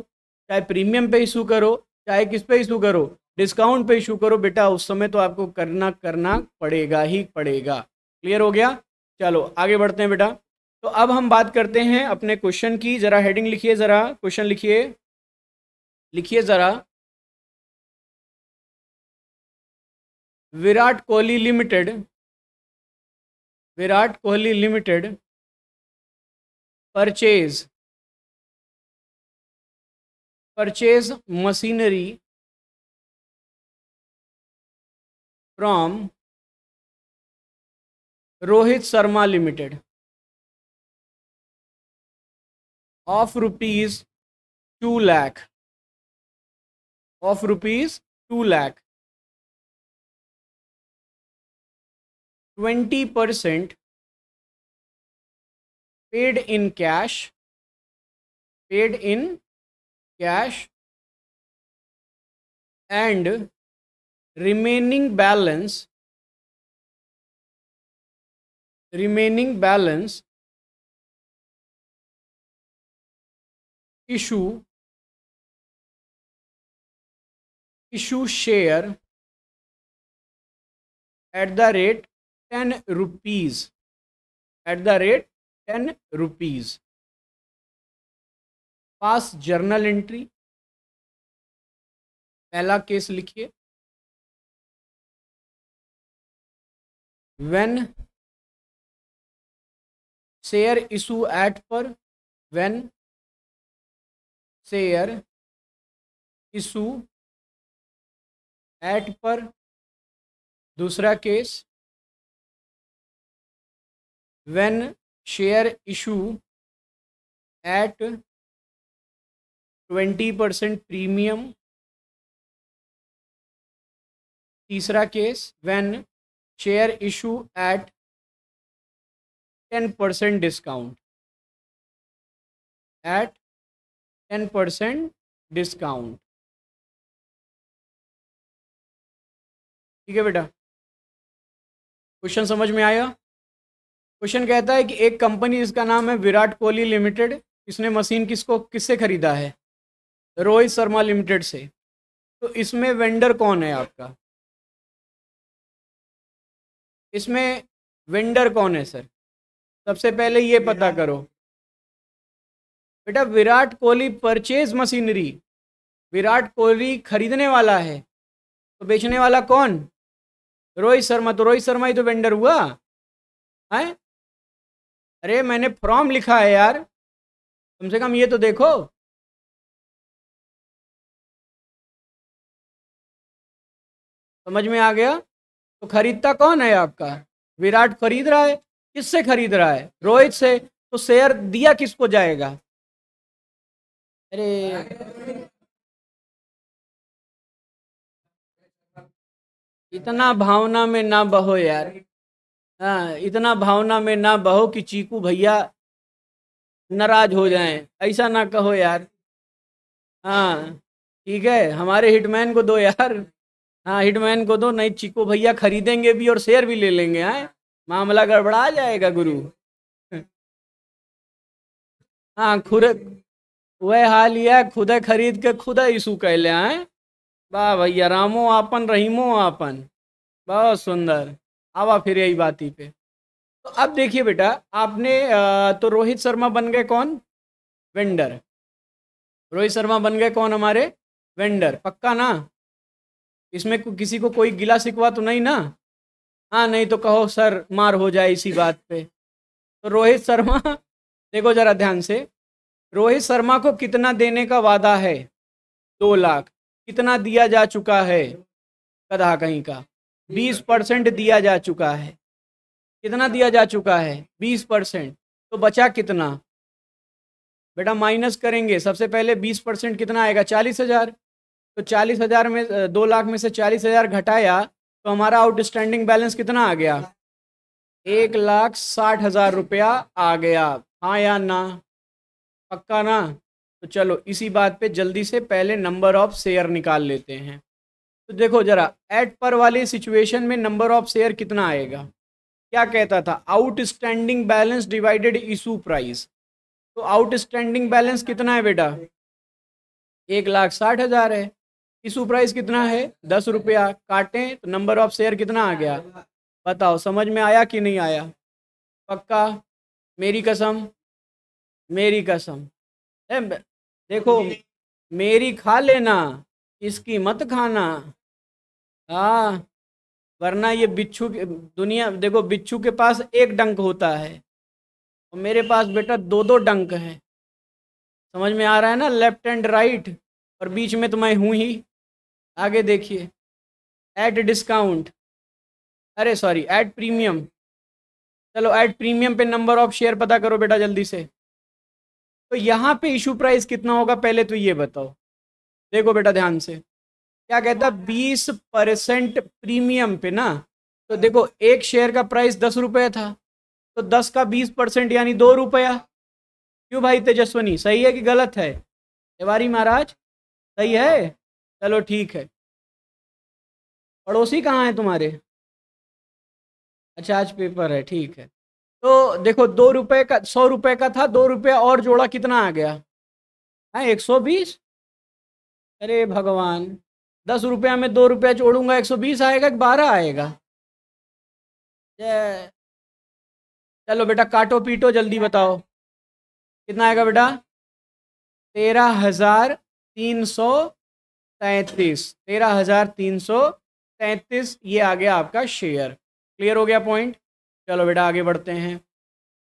चाहे प्रीमियम पे इशू करो चाहे किस पे इशू करो डिस्काउंट पे इशू करो बेटा उस समय तो आपको करना करना पड़ेगा ही पड़ेगा क्लियर हो गया चलो आगे बढ़ते हैं बेटा तो अब हम बात करते हैं अपने क्वेश्चन की ज़रा हेडिंग लिखिए ज़रा क्वेश्चन लिखिए लिखिए ज़रा Virat Kohli limited Virat Kohli limited purchase purchase machinery from Rohit Sharma limited of rupees 2 lakh of rupees 2 lakh 20% paid in cash paid in cash and remaining balance remaining balance issue issue share at the rate ten rupees at the rate ten rupees pass journal entry पहला केस लिखिए when share issue at par when share issue at par दूसरा case when share issue at twenty percent premium तीसरा case when share issue at ten percent discount at ten percent discount ठीक है बेटा क्वेश्चन समझ में आया क्वेश्चन कहता है कि एक कंपनी जिसका नाम है विराट कोहली लिमिटेड इसने मशीन किसको किससे खरीदा है रोहित शर्मा लिमिटेड से तो इसमें वेंडर कौन है आपका इसमें वेंडर कौन है सर सबसे पहले ये पता करो बेटा विराट कोहली परचेज मशीनरी विराट कोहली खरीदने वाला है तो बेचने वाला कौन रोहित शर्मा तो रोहित शर्मा ही तो वेंडर हुआ है अरे मैंने फॉर्म लिखा है यार कम से कम ये तो देखो समझ में आ गया तो खरीदता कौन है आपका विराट खरीद रहा है किससे खरीद रहा है रोहित से तो शेयर दिया किसको जाएगा अरे इतना भावना में ना बहो यार हाँ इतना भावना में ना बहो कि चीकू भैया नाराज हो जाएं ऐसा ना कहो यार हाँ ठीक है हमारे हिटमैन को दो यार हाँ हिटमैन को दो नहीं चीकू भैया खरीदेंगे भी और शेयर भी ले लेंगे आए हाँ? मामला गड़बड़ा जाएगा गुरु हाँ खुर वह हाल यह खुदे खरीद के खुदा ईशू ले आए वाह भैया रामो आपन रहीमो आपन बहुत सुंदर आवा फिर यही बात ही पे तो अब देखिए बेटा आपने तो रोहित शर्मा बन गए कौन वेंडर रोहित शर्मा बन गए कौन हमारे वेंडर पक्का ना इसमें किसी को कोई गिला सिकवा तो नहीं ना हाँ नहीं तो कहो सर मार हो जाए इसी बात पे तो रोहित शर्मा देखो जरा ध्यान से रोहित शर्मा को कितना देने का वादा है दो लाख कितना दिया जा चुका है कदा कहीं का बीस परसेंट दिया जा चुका है कितना दिया जा चुका है बीस परसेंट तो बचा कितना बेटा माइनस करेंगे सबसे पहले बीस परसेंट कितना आएगा चालीस हजार तो चालीस हजार में दो लाख में से चालीस हजार घटाया तो हमारा आउटस्टैंडिंग बैलेंस कितना आ गया एक लाख साठ हजार रुपया आ गया हाँ या ना पक्का ना तो चलो इसी बात पे जल्दी से पहले नंबर ऑफ शेयर निकाल लेते हैं तो देखो जरा एट पर वाले सिचुएशन में नंबर ऑफ शेयर कितना आएगा क्या कहता था outstanding balance divided issue price तो आउटस्टैंडिंग बैलेंस कितना है बेटा एक लाख साठ हज़ार है इशू प्राइस कितना है दस रुपया काटें तो नंबर ऑफ शेयर कितना आ गया बताओ समझ में आया कि नहीं आया पक्का मेरी कसम मेरी कसम देखो मेरी खा लेना इसकी मत खाना हाँ वरना ये बिच्छू दुनिया देखो बिच्छू के पास एक डंक होता है और मेरे पास बेटा दो दो डंक है समझ में आ रहा है ना लेफ्ट एंड राइट और बीच में तो मैं हूँ ही आगे देखिए एट डिस्काउंट अरे सॉरी एट प्रीमियम चलो एट प्रीमियम पे नंबर ऑफ शेयर पता करो बेटा जल्दी से तो यहाँ पे इशू प्राइस कितना होगा पहले तो ये बताओ देखो बेटा ध्यान से क्या कहता है बीस परसेंट प्रीमियम पे ना तो देखो एक शेयर का प्राइस दस रुपये था तो दस का बीस परसेंट यानी दो रुपया क्यों भाई तेजस्वनी सही है कि गलत है तिवारी महाराज सही है चलो ठीक है पड़ोसी कहाँ है तुम्हारे अच्छा आज पेपर है ठीक है तो देखो दो रुपए का सौ रुपए का था दो रुपए और जोड़ा कितना आ गया है हाँ, एक सौ बीस अरे भगवान दस रुपया में दो रुपया जोड़ूंगा एक सौ बीस आएगा कि बारह आएगा चलो बेटा काटो पीटो जल्दी बताओ कितना आएगा बेटा तेरह हजार तीन सौ तैतीस तेरह हजार तीन सौ तैतीस ये आ गया आपका शेयर क्लियर हो गया पॉइंट चलो बेटा आगे बढ़ते हैं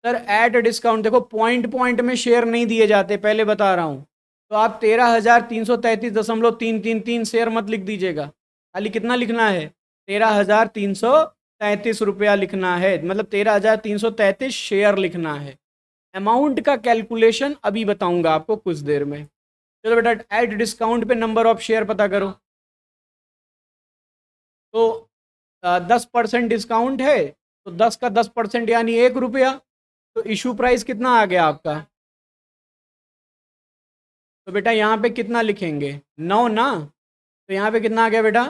सर एट डिस्काउंट देखो पॉइंट पॉइंट में शेयर नहीं दिए जाते पहले बता रहा हूँ तो आप तेरह हज़ार तीन सौ तैंतीस दशमलव तीन तीन तीन शेयर मत लिख दीजिएगा खाली कितना लिखना है तेरह हज़ार तीन सौ तैंतीस रुपया लिखना है मतलब तेरह हज़ार तीन सौ तैंतीस शेयर लिखना है अमाउंट का कैलकुलेशन अभी बताऊंगा आपको कुछ देर में चलो बेटा एट डिस्काउंट पे नंबर ऑफ शेयर पता करो तो दस परसेंट डिस्काउंट है तो दस का दस परसेंट यानी एक रुपया तो इशू प्राइस कितना आ गया आपका तो बेटा यहाँ पे कितना लिखेंगे नौ ना तो यहाँ पे कितना आ गया बेटा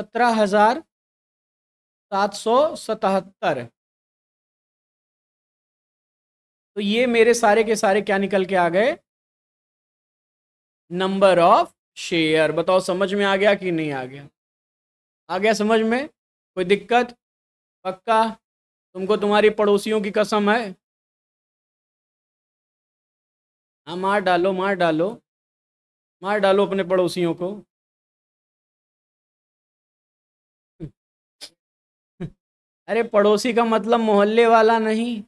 सत्रह हजार सात सौ सतहत्तर तो ये मेरे सारे के सारे क्या निकल के आ गए नंबर ऑफ शेयर बताओ समझ में आ गया कि नहीं आ गया आ गया समझ में कोई दिक्कत पक्का तुमको तुम्हारी पड़ोसियों की कसम है हाँ मार डालो मार डालो मार डालो अपने पड़ोसियों को अरे पड़ोसी का मतलब मोहल्ले वाला नहीं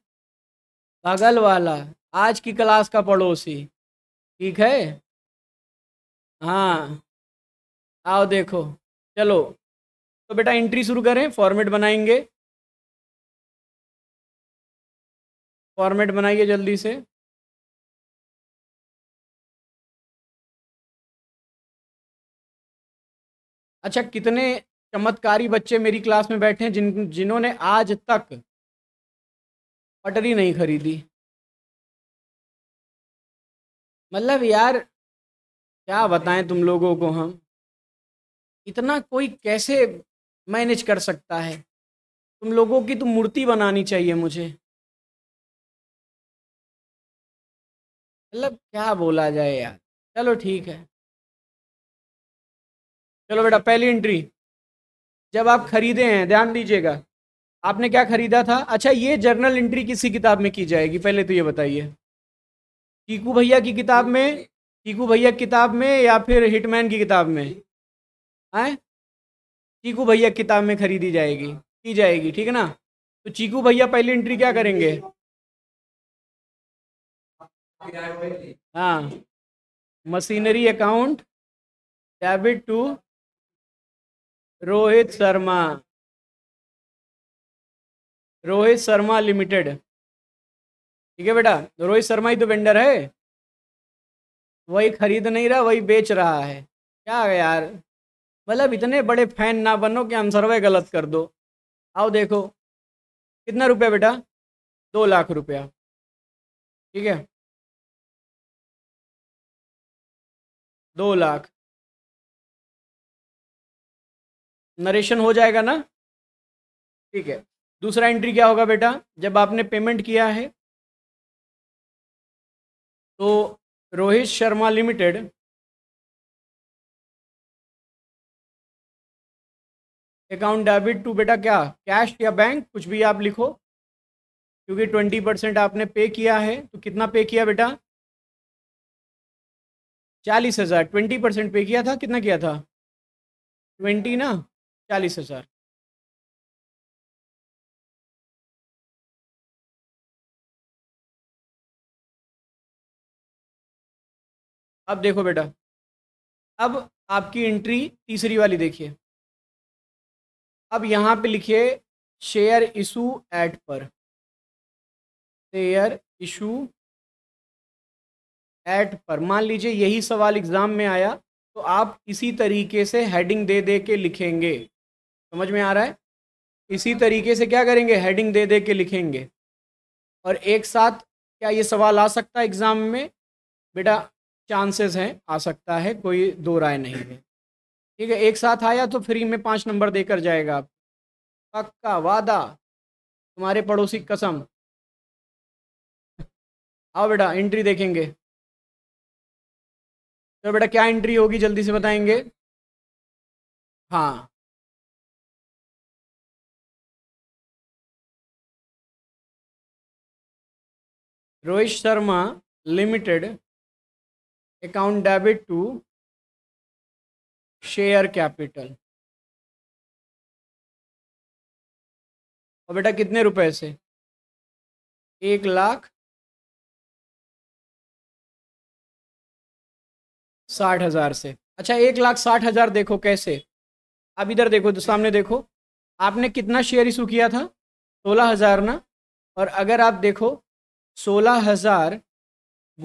बगल वाला आज की क्लास का पड़ोसी ठीक है हाँ आओ देखो चलो तो बेटा एंट्री शुरू करें फॉर्मेट बनाएंगे फॉर्मेट बनाइए जल्दी से अच्छा कितने चमत्कारी बच्चे मेरी क्लास में बैठे हैं जिन जिन्होंने आज तक पटरी नहीं खरीदी मतलब यार क्या बताएं तुम लोगों को हम इतना कोई कैसे मैनेज कर सकता है तुम लोगों की तो मूर्ति बनानी चाहिए मुझे मतलब क्या बोला जाए यार चलो ठीक है चलो बेटा पहली एंट्री जब आप खरीदे हैं ध्यान दीजिएगा आपने क्या खरीदा था अच्छा ये जर्नल एंट्री किसी किताब में की जाएगी पहले तो ये बताइए कीकू भैया की किताब में कीकू भैया की किताब में या फिर हिटमैन की किताब में आए चीकू भैया किताब में खरीदी जाएगी की जाएगी ठीक है ना तो चीकू भैया पहली एंट्री क्या करेंगे हाँ machinery account debit to Rohit Sharma Rohit Sharma limited ठीक है बेटा तो रोहित शर्मा ही तो वेंडर है वही खरीद नहीं रहा वही बेच रहा है क्या है यार मतलब इतने बड़े फैन ना बनो कि आंसर वे गलत कर दो आओ देखो कितना रुपया बेटा दो लाख रुपया ठीक है दो लाख नरेशन हो जाएगा ना ठीक है दूसरा एंट्री क्या होगा बेटा जब आपने पेमेंट किया है तो Rohit Sharma limited account debit to बेटा क्या कैश या बैंक कुछ भी आप लिखो क्योंकि ट्वेंटी परसेंट आपने पे किया है तो कितना पे किया बेटा चालीस हज़ार ट्वेंटी परसेंट पे किया था कितना किया था ट्वेंटी ना चालीस हज़ार अब देखो बेटा अब आपकी एंट्री तीसरी वाली देखिए अब यहाँ पे लिखिए share issue at par share issue at par मान लीजिए यही सवाल एग्ज़ाम में आया तो आप इसी तरीके से हेडिंग दे दे के लिखेंगे समझ में आ रहा है इसी तरीके से क्या करेंगे हेडिंग दे दे के लिखेंगे और एक साथ क्या ये सवाल आ सकता है एग्ज़ाम में बेटा चांसेस हैं आ सकता है कोई दो राय नहीं है ठीक है एक साथ आया तो फ्री में पाँच नंबर देकर जाएगा आप पक्का वादा तुम्हारे पड़ोसी कसम आओ बेटा एंट्री देखेंगे तो बेटा क्या एंट्री होगी जल्दी से बताएंगे हाँ Rohit Sharma limited account debit to share capital और बेटा कितने रुपए से एक लाख साठ हज़ार से अच्छा एक लाख साठ हज़ार देखो कैसे अब इधर देखो तो सामने देखो आपने कितना शेयर इशू किया था सोलह हज़ार ना और अगर आप देखो सोलह हज़ार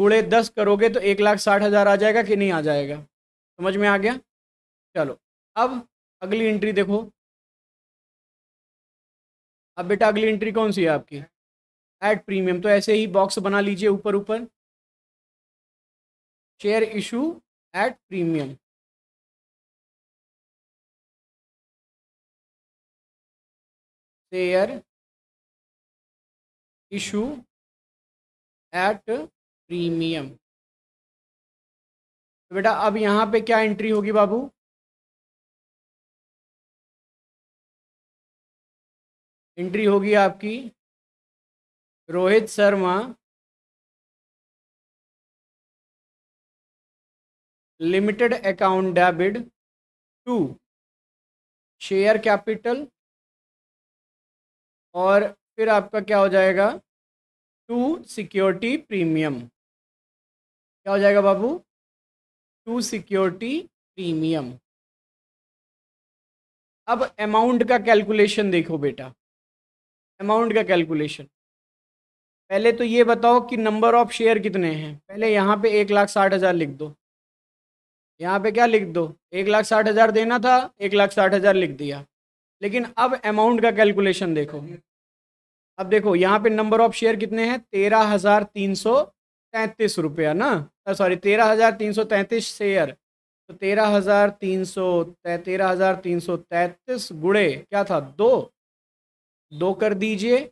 गुड़े दस करोगे तो एक लाख साठ हज़ार आ जाएगा कि नहीं आ जाएगा समझ में आ गया चलो अब अगली एंट्री देखो अब बेटा अगली एंट्री कौन सी है आपकी एट प्रीमियम तो ऐसे ही बॉक्स बना लीजिए ऊपर ऊपर share issue at premium share issue at premium बेटा अब यहां पे क्या एंट्री होगी बाबू एंट्री होगी आपकी Rohit Sharma limited account debit to share capital और फिर आपका क्या हो जाएगा टू सिक्योरिटी प्रीमियम क्या हो जाएगा बाबू टू सिक्योरिटी प्रीमियम अब अमाउंट का कैलकुलेशन देखो बेटा अमाउंट का कैलकुलेशन पहले तो ये बताओ कि नंबर ऑफ शेयर कितने हैं पहले यहाँ पे एक लाख साठ हज़ार लिख दो यहाँ पे क्या लिख दो एक लाख साठ हज़ार देना था एक लाख साठ हज़ार लिख दिया लेकिन अब अमाउंट का कैलकुलेशन देखो अब देखो यहाँ पे नंबर ऑफ शेयर कितने हैं तेरह हज़ार तीन सौ तैंतीस रुपया ना सॉरी तेरह हज़ार तीन सौ तैंतीस शेयर तो तेरह हज़ार तीन सौ तेरह हज़ार तीन सौ तैंतीस गुड़े क्या था दो दो कर दीजिए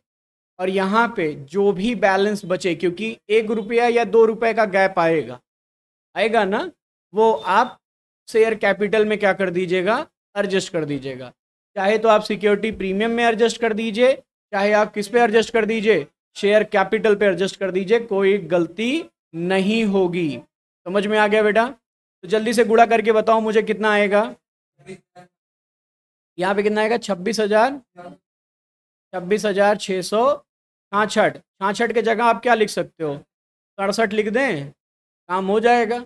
और यहाँ पे जो भी बैलेंस बचे क्योंकि एक रुपया या दो रुपए का गैप आएगा आएगा ना वो आप शेयर कैपिटल में क्या कर दीजिएगा एडजस्ट कर दीजिएगा चाहे तो आप सिक्योरिटी प्रीमियम में एडजस्ट कर दीजिए चाहे आप किस पे एडजस्ट कर दीजिए शेयर कैपिटल पे एडजस्ट कर दीजिए कोई गलती नहीं होगी समझ में आ गया बेटा तो जल्दी से गुड़ा करके बताओ मुझे कितना आएगा यहाँ पे कितना आएगा छब्बीस हजार छब्बीस हजार छः सौ छाछठ छाछठ के जगह आप क्या लिख सकते हो सड़सठ लिख दें काम हो जाएगा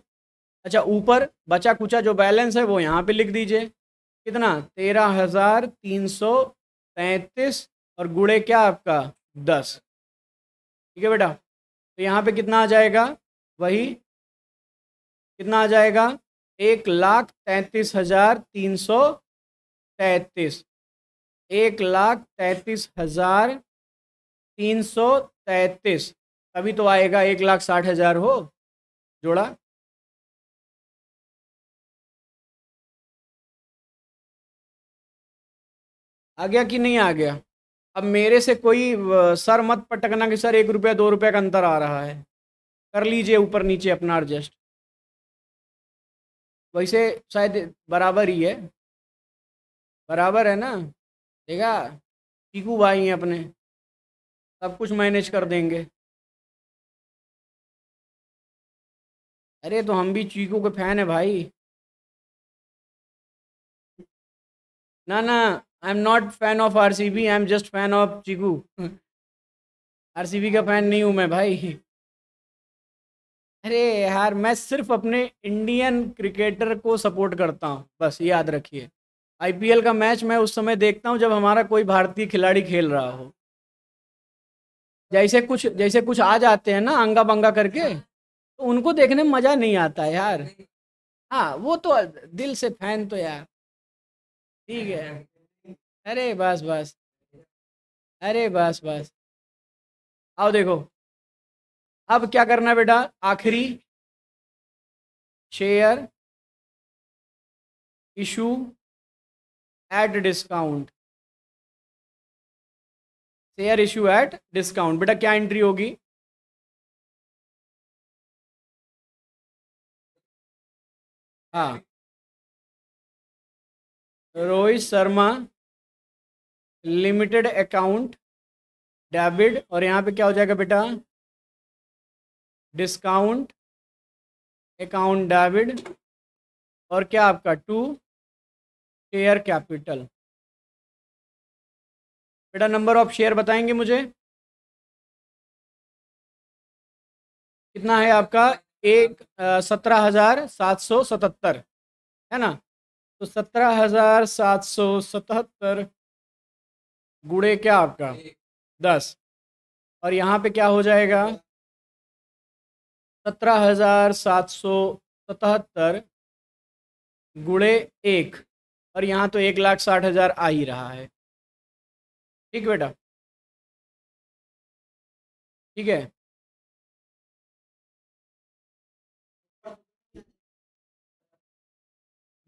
अच्छा ऊपर बचा कुचा जो बैलेंस है वो यहाँ पे लिख दीजिए कितना तेरह हज़ार तीन सौ तैंतीस और गुड़े क्या आपका दस ठीक है बेटा तो यहाँ पे कितना आ जाएगा वही कितना आ जाएगा एक लाख तैंतीस हज़ार तीन सौ तैंतीस एक लाख तैंतीस हज़ार तीन सौ तैंतीस तभी तो आएगा एक लाख साठ हज़ार हो जोड़ा आ गया कि नहीं आ गया अब मेरे से कोई सर मत पटकना कि सर एक रुपया दो रुपया का अंतर आ रहा है कर लीजिए ऊपर नीचे अपना एडजस्ट वैसे शायद बराबर ही है बराबर है ना देखा चीकू भाई हैं अपने सब कुछ मैनेज कर देंगे अरे तो हम भी चीकू के फैन है भाई ना ना I am not fan of R C B I am just fan of Cheeku R C B का फैन नहीं हूँ मैं भाई अरे यार मैं सिर्फ अपने इंडियन क्रिकेटर को सपोर्ट करता हूँ बस याद रखिए आईपीएल का मैच मैं उस समय देखता हूँ जब हमारा कोई भारतीय खिलाड़ी खेल रहा हो जैसे कुछ जैसे कुछ आ जाते हैं ना अंगा बंगा करके तो उनको देखने में मज़ा नहीं आता यार हाँ वो तो दिल से फैन तो यार ठीक है अरे बस बस अरे बस बस आओ देखो अब क्या करना बेटा आखिरी share issue at discount share issue at discount बेटा क्या एंट्री होगी हाँ Rohit Sharma limited account debit और यहाँ पे क्या हो जाएगा बेटा डिस्काउंट अकाउंट डेबिट और क्या आपका टू शेयर कैपिटल बेटा नंबर ऑफ शेयर बताएंगे मुझे कितना है आपका एक सत्रह हजार सात सौ सतहत्तर है ना तो सत्रह हजार सात सौ सतहत्तर गुड़े क्या आपका दस और यहाँ पे क्या हो जाएगा सत्रह हजार सात सौ सतहत्तर गुड़े एक और यहाँ तो एक लाख साठ हजार आ ही रहा है ठीक बेटा ठीक है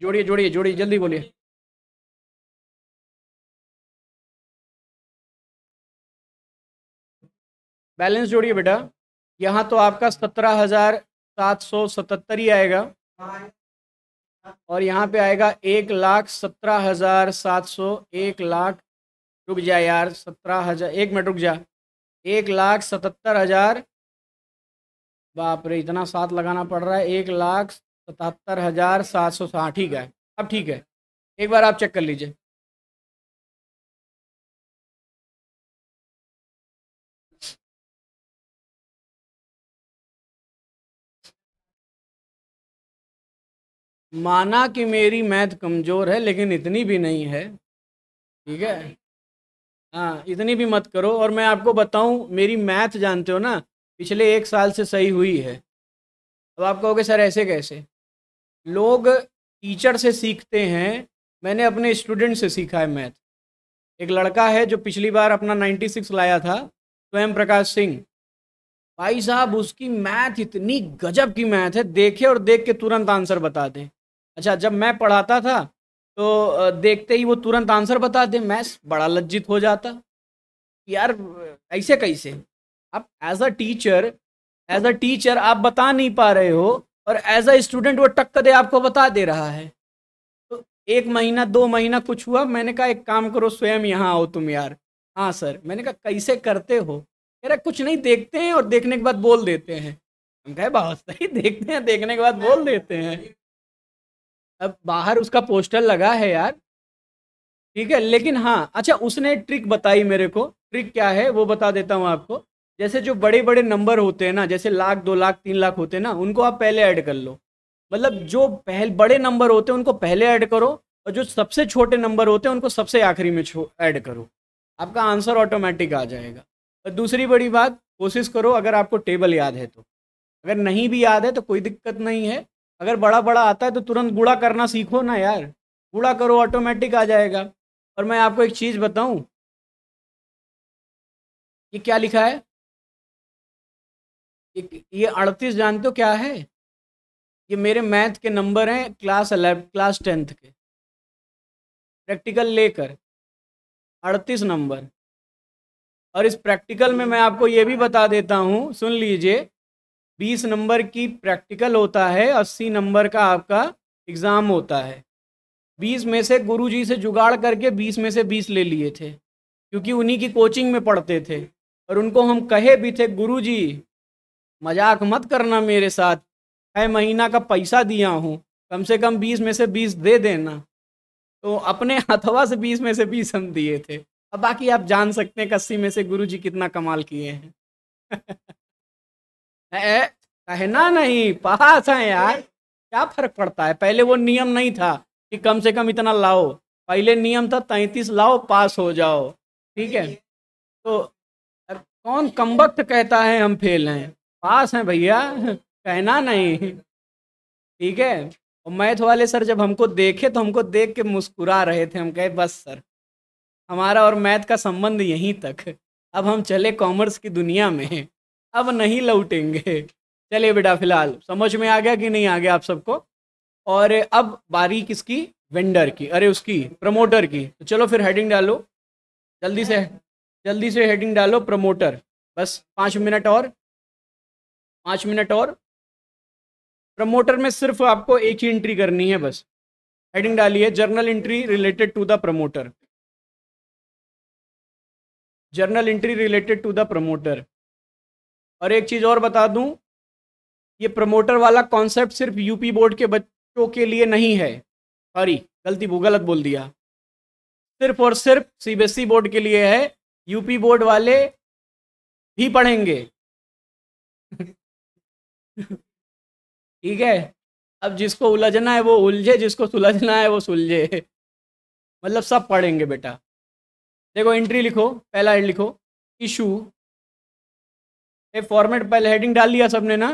जोड़िए जोड़िए जोड़िए जल्दी बोलिए बैलेंस जोड़िए बेटा यहाँ तो आपका सत्रह हजार सात सौ सतहत्तर ही आएगा और यहाँ पे आएगा एक लाख सत्रह हजार सात सौ एक लाख रुक जा यार सत्रह हजार एक मिनट रुक जा एक लाख सतहत्तर हजार बाप रे इतना साथ लगाना पड़ रहा है एक लाख सतहत्तर हजार सात सौ साठ ठीक है अब ठीक है एक बार आप चेक कर लीजिए माना कि मेरी मैथ कमज़ोर है लेकिन इतनी भी नहीं है ठीक है हाँ इतनी भी मत करो और मैं आपको बताऊँ मेरी मैथ जानते हो ना पिछले एक साल से सही हुई है अब आप कहोगे सर ऐसे कैसे लोग टीचर से सीखते हैं मैंने अपने स्टूडेंट से सीखा है मैथ एक लड़का है जो पिछली बार अपना 96 लाया था स्वयं प्रकाश सिंह भाई साहब उसकी मैथ इतनी गजब की मैथ है देखे और देख के तुरंत आंसर बता दें अच्छा जब मैं पढ़ाता था तो देखते ही वो तुरंत आंसर बता दे मैं बड़ा लज्जित हो जाता यार ऐसे कैसे आप as a teacher as a teacher आप बता नहीं पा रहे हो और एज अ स्टूडेंट वो टक्क दे आपको बता दे रहा है तो एक महीना दो महीना कुछ हुआ मैंने कहा एक काम करो स्वयं यहाँ आओ तुम यार हाँ सर मैंने कहा कैसे करते हो कह कुछ नहीं देखते हैं और देखने के बाद बोल देते हैं हम कहे बहुत सही देखते हैं देखने के बाद बोल देते हैं अब बाहर उसका पोस्टर लगा है यार ठीक है लेकिन हाँ अच्छा उसने ट्रिक बताई मेरे को ट्रिक क्या है वो बता देता हूँ आपको जैसे जो बड़े बड़े नंबर होते हैं ना जैसे लाख दो लाख तीन लाख होते हैं ना उनको आप पहले ऐड कर लो मतलब जो पहल बड़े नंबर होते हैं उनको पहले ऐड करो और जो सबसे छोटे नंबर होते हैं उनको सबसे आखिरी में ऐड करो आपका आंसर ऑटोमेटिक आ जाएगा और दूसरी बड़ी बात कोशिश करो अगर आपको टेबल याद है तो अगर नहीं भी याद है तो कोई दिक्कत नहीं है अगर बड़ा बड़ा आता है तो तुरंत गुड़ा करना सीखो ना यार गुड़ा करो ऑटोमेटिक आ जाएगा और मैं आपको एक चीज़ बताऊं ये क्या लिखा है ये अड़तीस जानते हो क्या है ये मेरे मैथ के नंबर हैं क्लास अलेव क्लास टेंथ के प्रैक्टिकल लेकर अड़तीस नंबर और इस प्रैक्टिकल में मैं आपको ये भी बता देता हूँ सुन लीजिए बीस नंबर की प्रैक्टिकल होता है अस्सी नंबर का आपका एग्ज़ाम होता है बीस में से गुरु जी से जुगाड़ करके बीस में से बीस ले लिए थे क्योंकि उन्हीं की कोचिंग में पढ़ते थे और उनको हम कहे भी थे गुरु जी मजाक मत करना मेरे साथ है महीना का पैसा दिया हूँ कम से कम बीस में से बीस दे देना तो अपने हथवा से बीस में से बीस हम दिए थे अब बाकी आप जान सकते हैं कस्सी में से गुरु जी कितना कमाल किए हैं कहना नहीं पास है यार क्या फर्क पड़ता है पहले वो नियम नहीं था कि कम से कम इतना लाओ पहले नियम था तैतीस लाओ पास हो जाओ ठीक है तो कौन कम वक्त कहता है हम फेल हैं पास हैं भैया कहना नहीं ठीक है और मैथ वाले सर जब हमको देखे तो हमको देख के मुस्कुरा रहे थे हम कहे बस सर हमारा और मैथ का संबंध यहीं तक अब हम चले कॉमर्स की दुनिया में अब नहीं लौटेंगे चलिए बेटा फिलहाल समझ में आ गया कि नहीं आ गया आप सबको और अब बारी किसकी वेंडर की अरे उसकी प्रमोटर की तो चलो फिर हेडिंग डालो जल्दी से जल्दी से हेडिंग डालो प्रमोटर बस पाँच मिनट और पाँच मिनट और प्रमोटर में सिर्फ आपको एक ही एंट्री करनी है बस हेडिंग डालिए journal entry related to the promoter journal entry related to the promoter और एक चीज़ और बता दूं ये प्रमोटर वाला कॉन्सेप्ट सिर्फ यूपी बोर्ड के बच्चों के लिए नहीं है सॉरी गलती गलत बोल दिया सिर्फ और सिर्फ सीबीएसई बोर्ड e के लिए है यूपी बोर्ड वाले भी पढ़ेंगे ठीक है अब जिसको उलझना है वो उलझे जिसको सुलझना है वो सुलझे मतलब सब पढ़ेंगे बेटा देखो एंट्री लिखो पहला लिखो इशू ये फॉर्मेट पहले हेडिंग डाल लिया सबने ना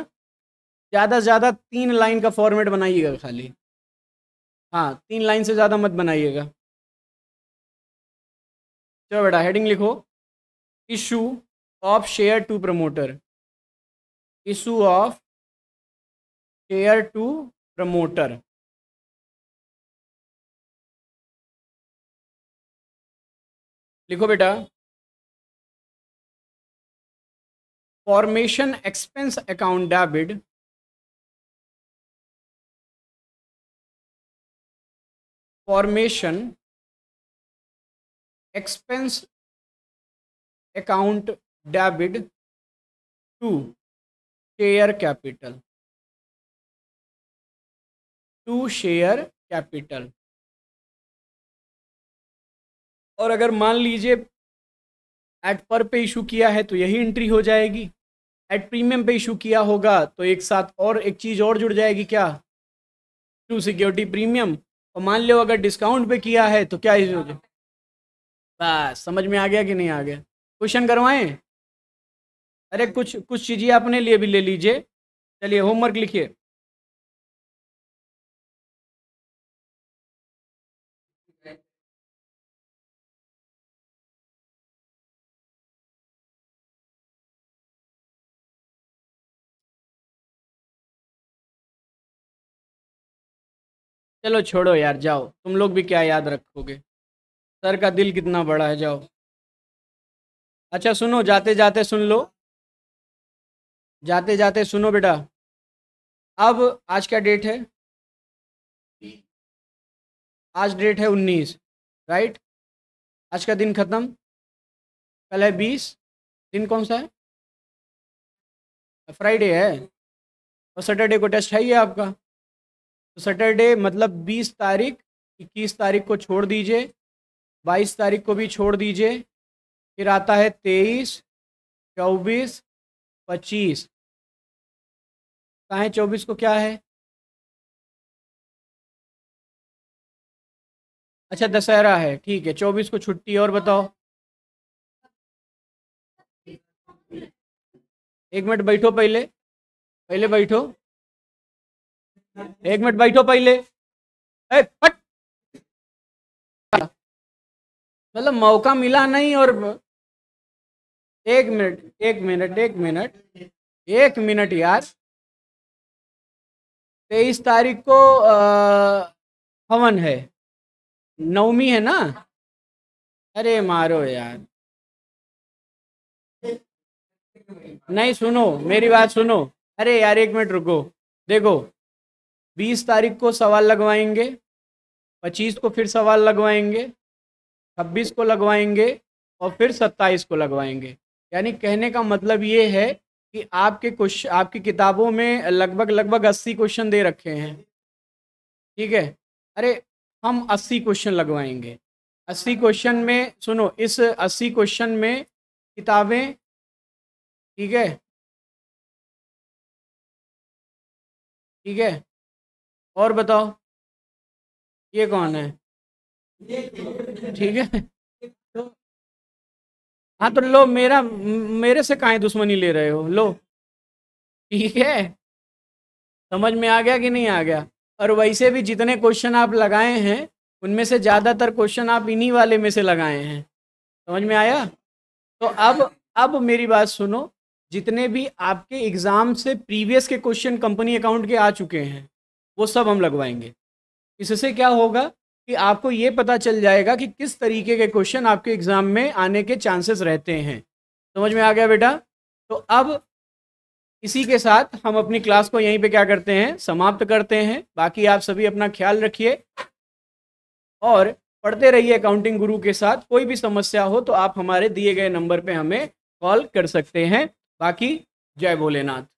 ज़्यादा से ज़्यादा तीन लाइन का फॉर्मेट बनाइएगा खाली हाँ तीन लाइन से ज़्यादा मत बनाइएगा चलो बेटा हेडिंग लिखो issue of share to promoter issue of share to promoter लिखो बेटा formation expense account debit formation expense account debit to share capital to share capital और अगर मान लीजिए एट पर पे इशू किया है तो यही एंट्री हो जाएगी एट प्रीमियम पे इशू किया होगा तो एक साथ और एक चीज़ और जुड़ जाएगी क्या टू सिक्योरिटी प्रीमियम और मान लो अगर डिस्काउंट पे किया है तो क्या इशू बस समझ में आ गया कि नहीं आ गया क्वेश्चन करवाएं अरे कुछ कुछ चीज़ें अपने लिए भी ले लीजिए चलिए होमवर्क लिखिए चलो छोड़ो यार जाओ तुम लोग भी क्या याद रखोगे सर का दिल कितना बड़ा है जाओ अच्छा सुनो जाते जाते सुन लो जाते जाते सुनो बेटा अब आज क्या डेट है आज डेट है उन्नीस राइट आज का दिन खत्म कल है बीस दिन कौन सा है फ्राइडे है और सैटरडे को टेस्ट है ही आपका तो सैटरडे मतलब 20 तारीख 21 तारीख को छोड़ दीजिए 22 तारीख को भी छोड़ दीजिए फिर आता है 23, 24, 25 कहाँ चौबीस को क्या है अच्छा दशहरा है ठीक है चौबीस को छुट्टी और बताओ एक मिनट बैठो पहले पहले बैठो एक मिनट बैठो पहले फट मतलब मौका मिला नहीं और एक मिनट एक मिनट एक मिनट एक मिनट यार तेईस तारीख को हवन है नवमी है ना अरे मारो यार नहीं सुनो मेरी बात सुनो अरे यार एक मिनट रुको देखो बीस तारीख को सवाल लगवाएंगे पच्चीस को फिर सवाल लगवाएंगे छब्बीस को लगवाएंगे और फिर सत्ताईस को लगवाएंगे यानी कहने का मतलब ये है कि आपके क्वेश्चन आपकी किताबों में लगभग लगभग अस्सी क्वेश्चन दे रखे हैं ठीक है अरे हम अस्सी क्वेश्चन लगवाएंगे अस्सी क्वेश्चन में सुनो इस अस्सी क्वेश्चन में किताबें ठीक है ठीक है और बताओ ये कौन है ठीक है तो हाँ तो लो मेरा मेरे से काहे दुश्मनी ले रहे हो लो ठीक है समझ में आ गया कि नहीं आ गया और वैसे भी जितने क्वेश्चन आप लगाए हैं उनमें से ज़्यादातर क्वेश्चन आप इन्हीं वाले में से लगाए हैं समझ में आया तो अब अब मेरी बात सुनो जितने भी आपके एग्ज़ाम से प्रीवियस के क्वेश्चन कंपनी अकाउंट के आ चुके हैं वो सब हम लगवाएंगे इससे क्या होगा कि आपको ये पता चल जाएगा कि किस तरीके के क्वेश्चन आपके एग्ज़ाम में आने के चांसेस रहते हैं समझ में आ गया बेटा तो अब इसी के साथ हम अपनी क्लास को यहीं पे क्या करते हैं समाप्त करते हैं बाकी आप सभी अपना ख्याल रखिए और पढ़ते रहिए अकाउंटिंग गुरु के साथ कोई भी समस्या हो तो आप हमारे दिए गए नंबर पे हमें कॉल कर सकते हैं बाकी जय भोलेनाथ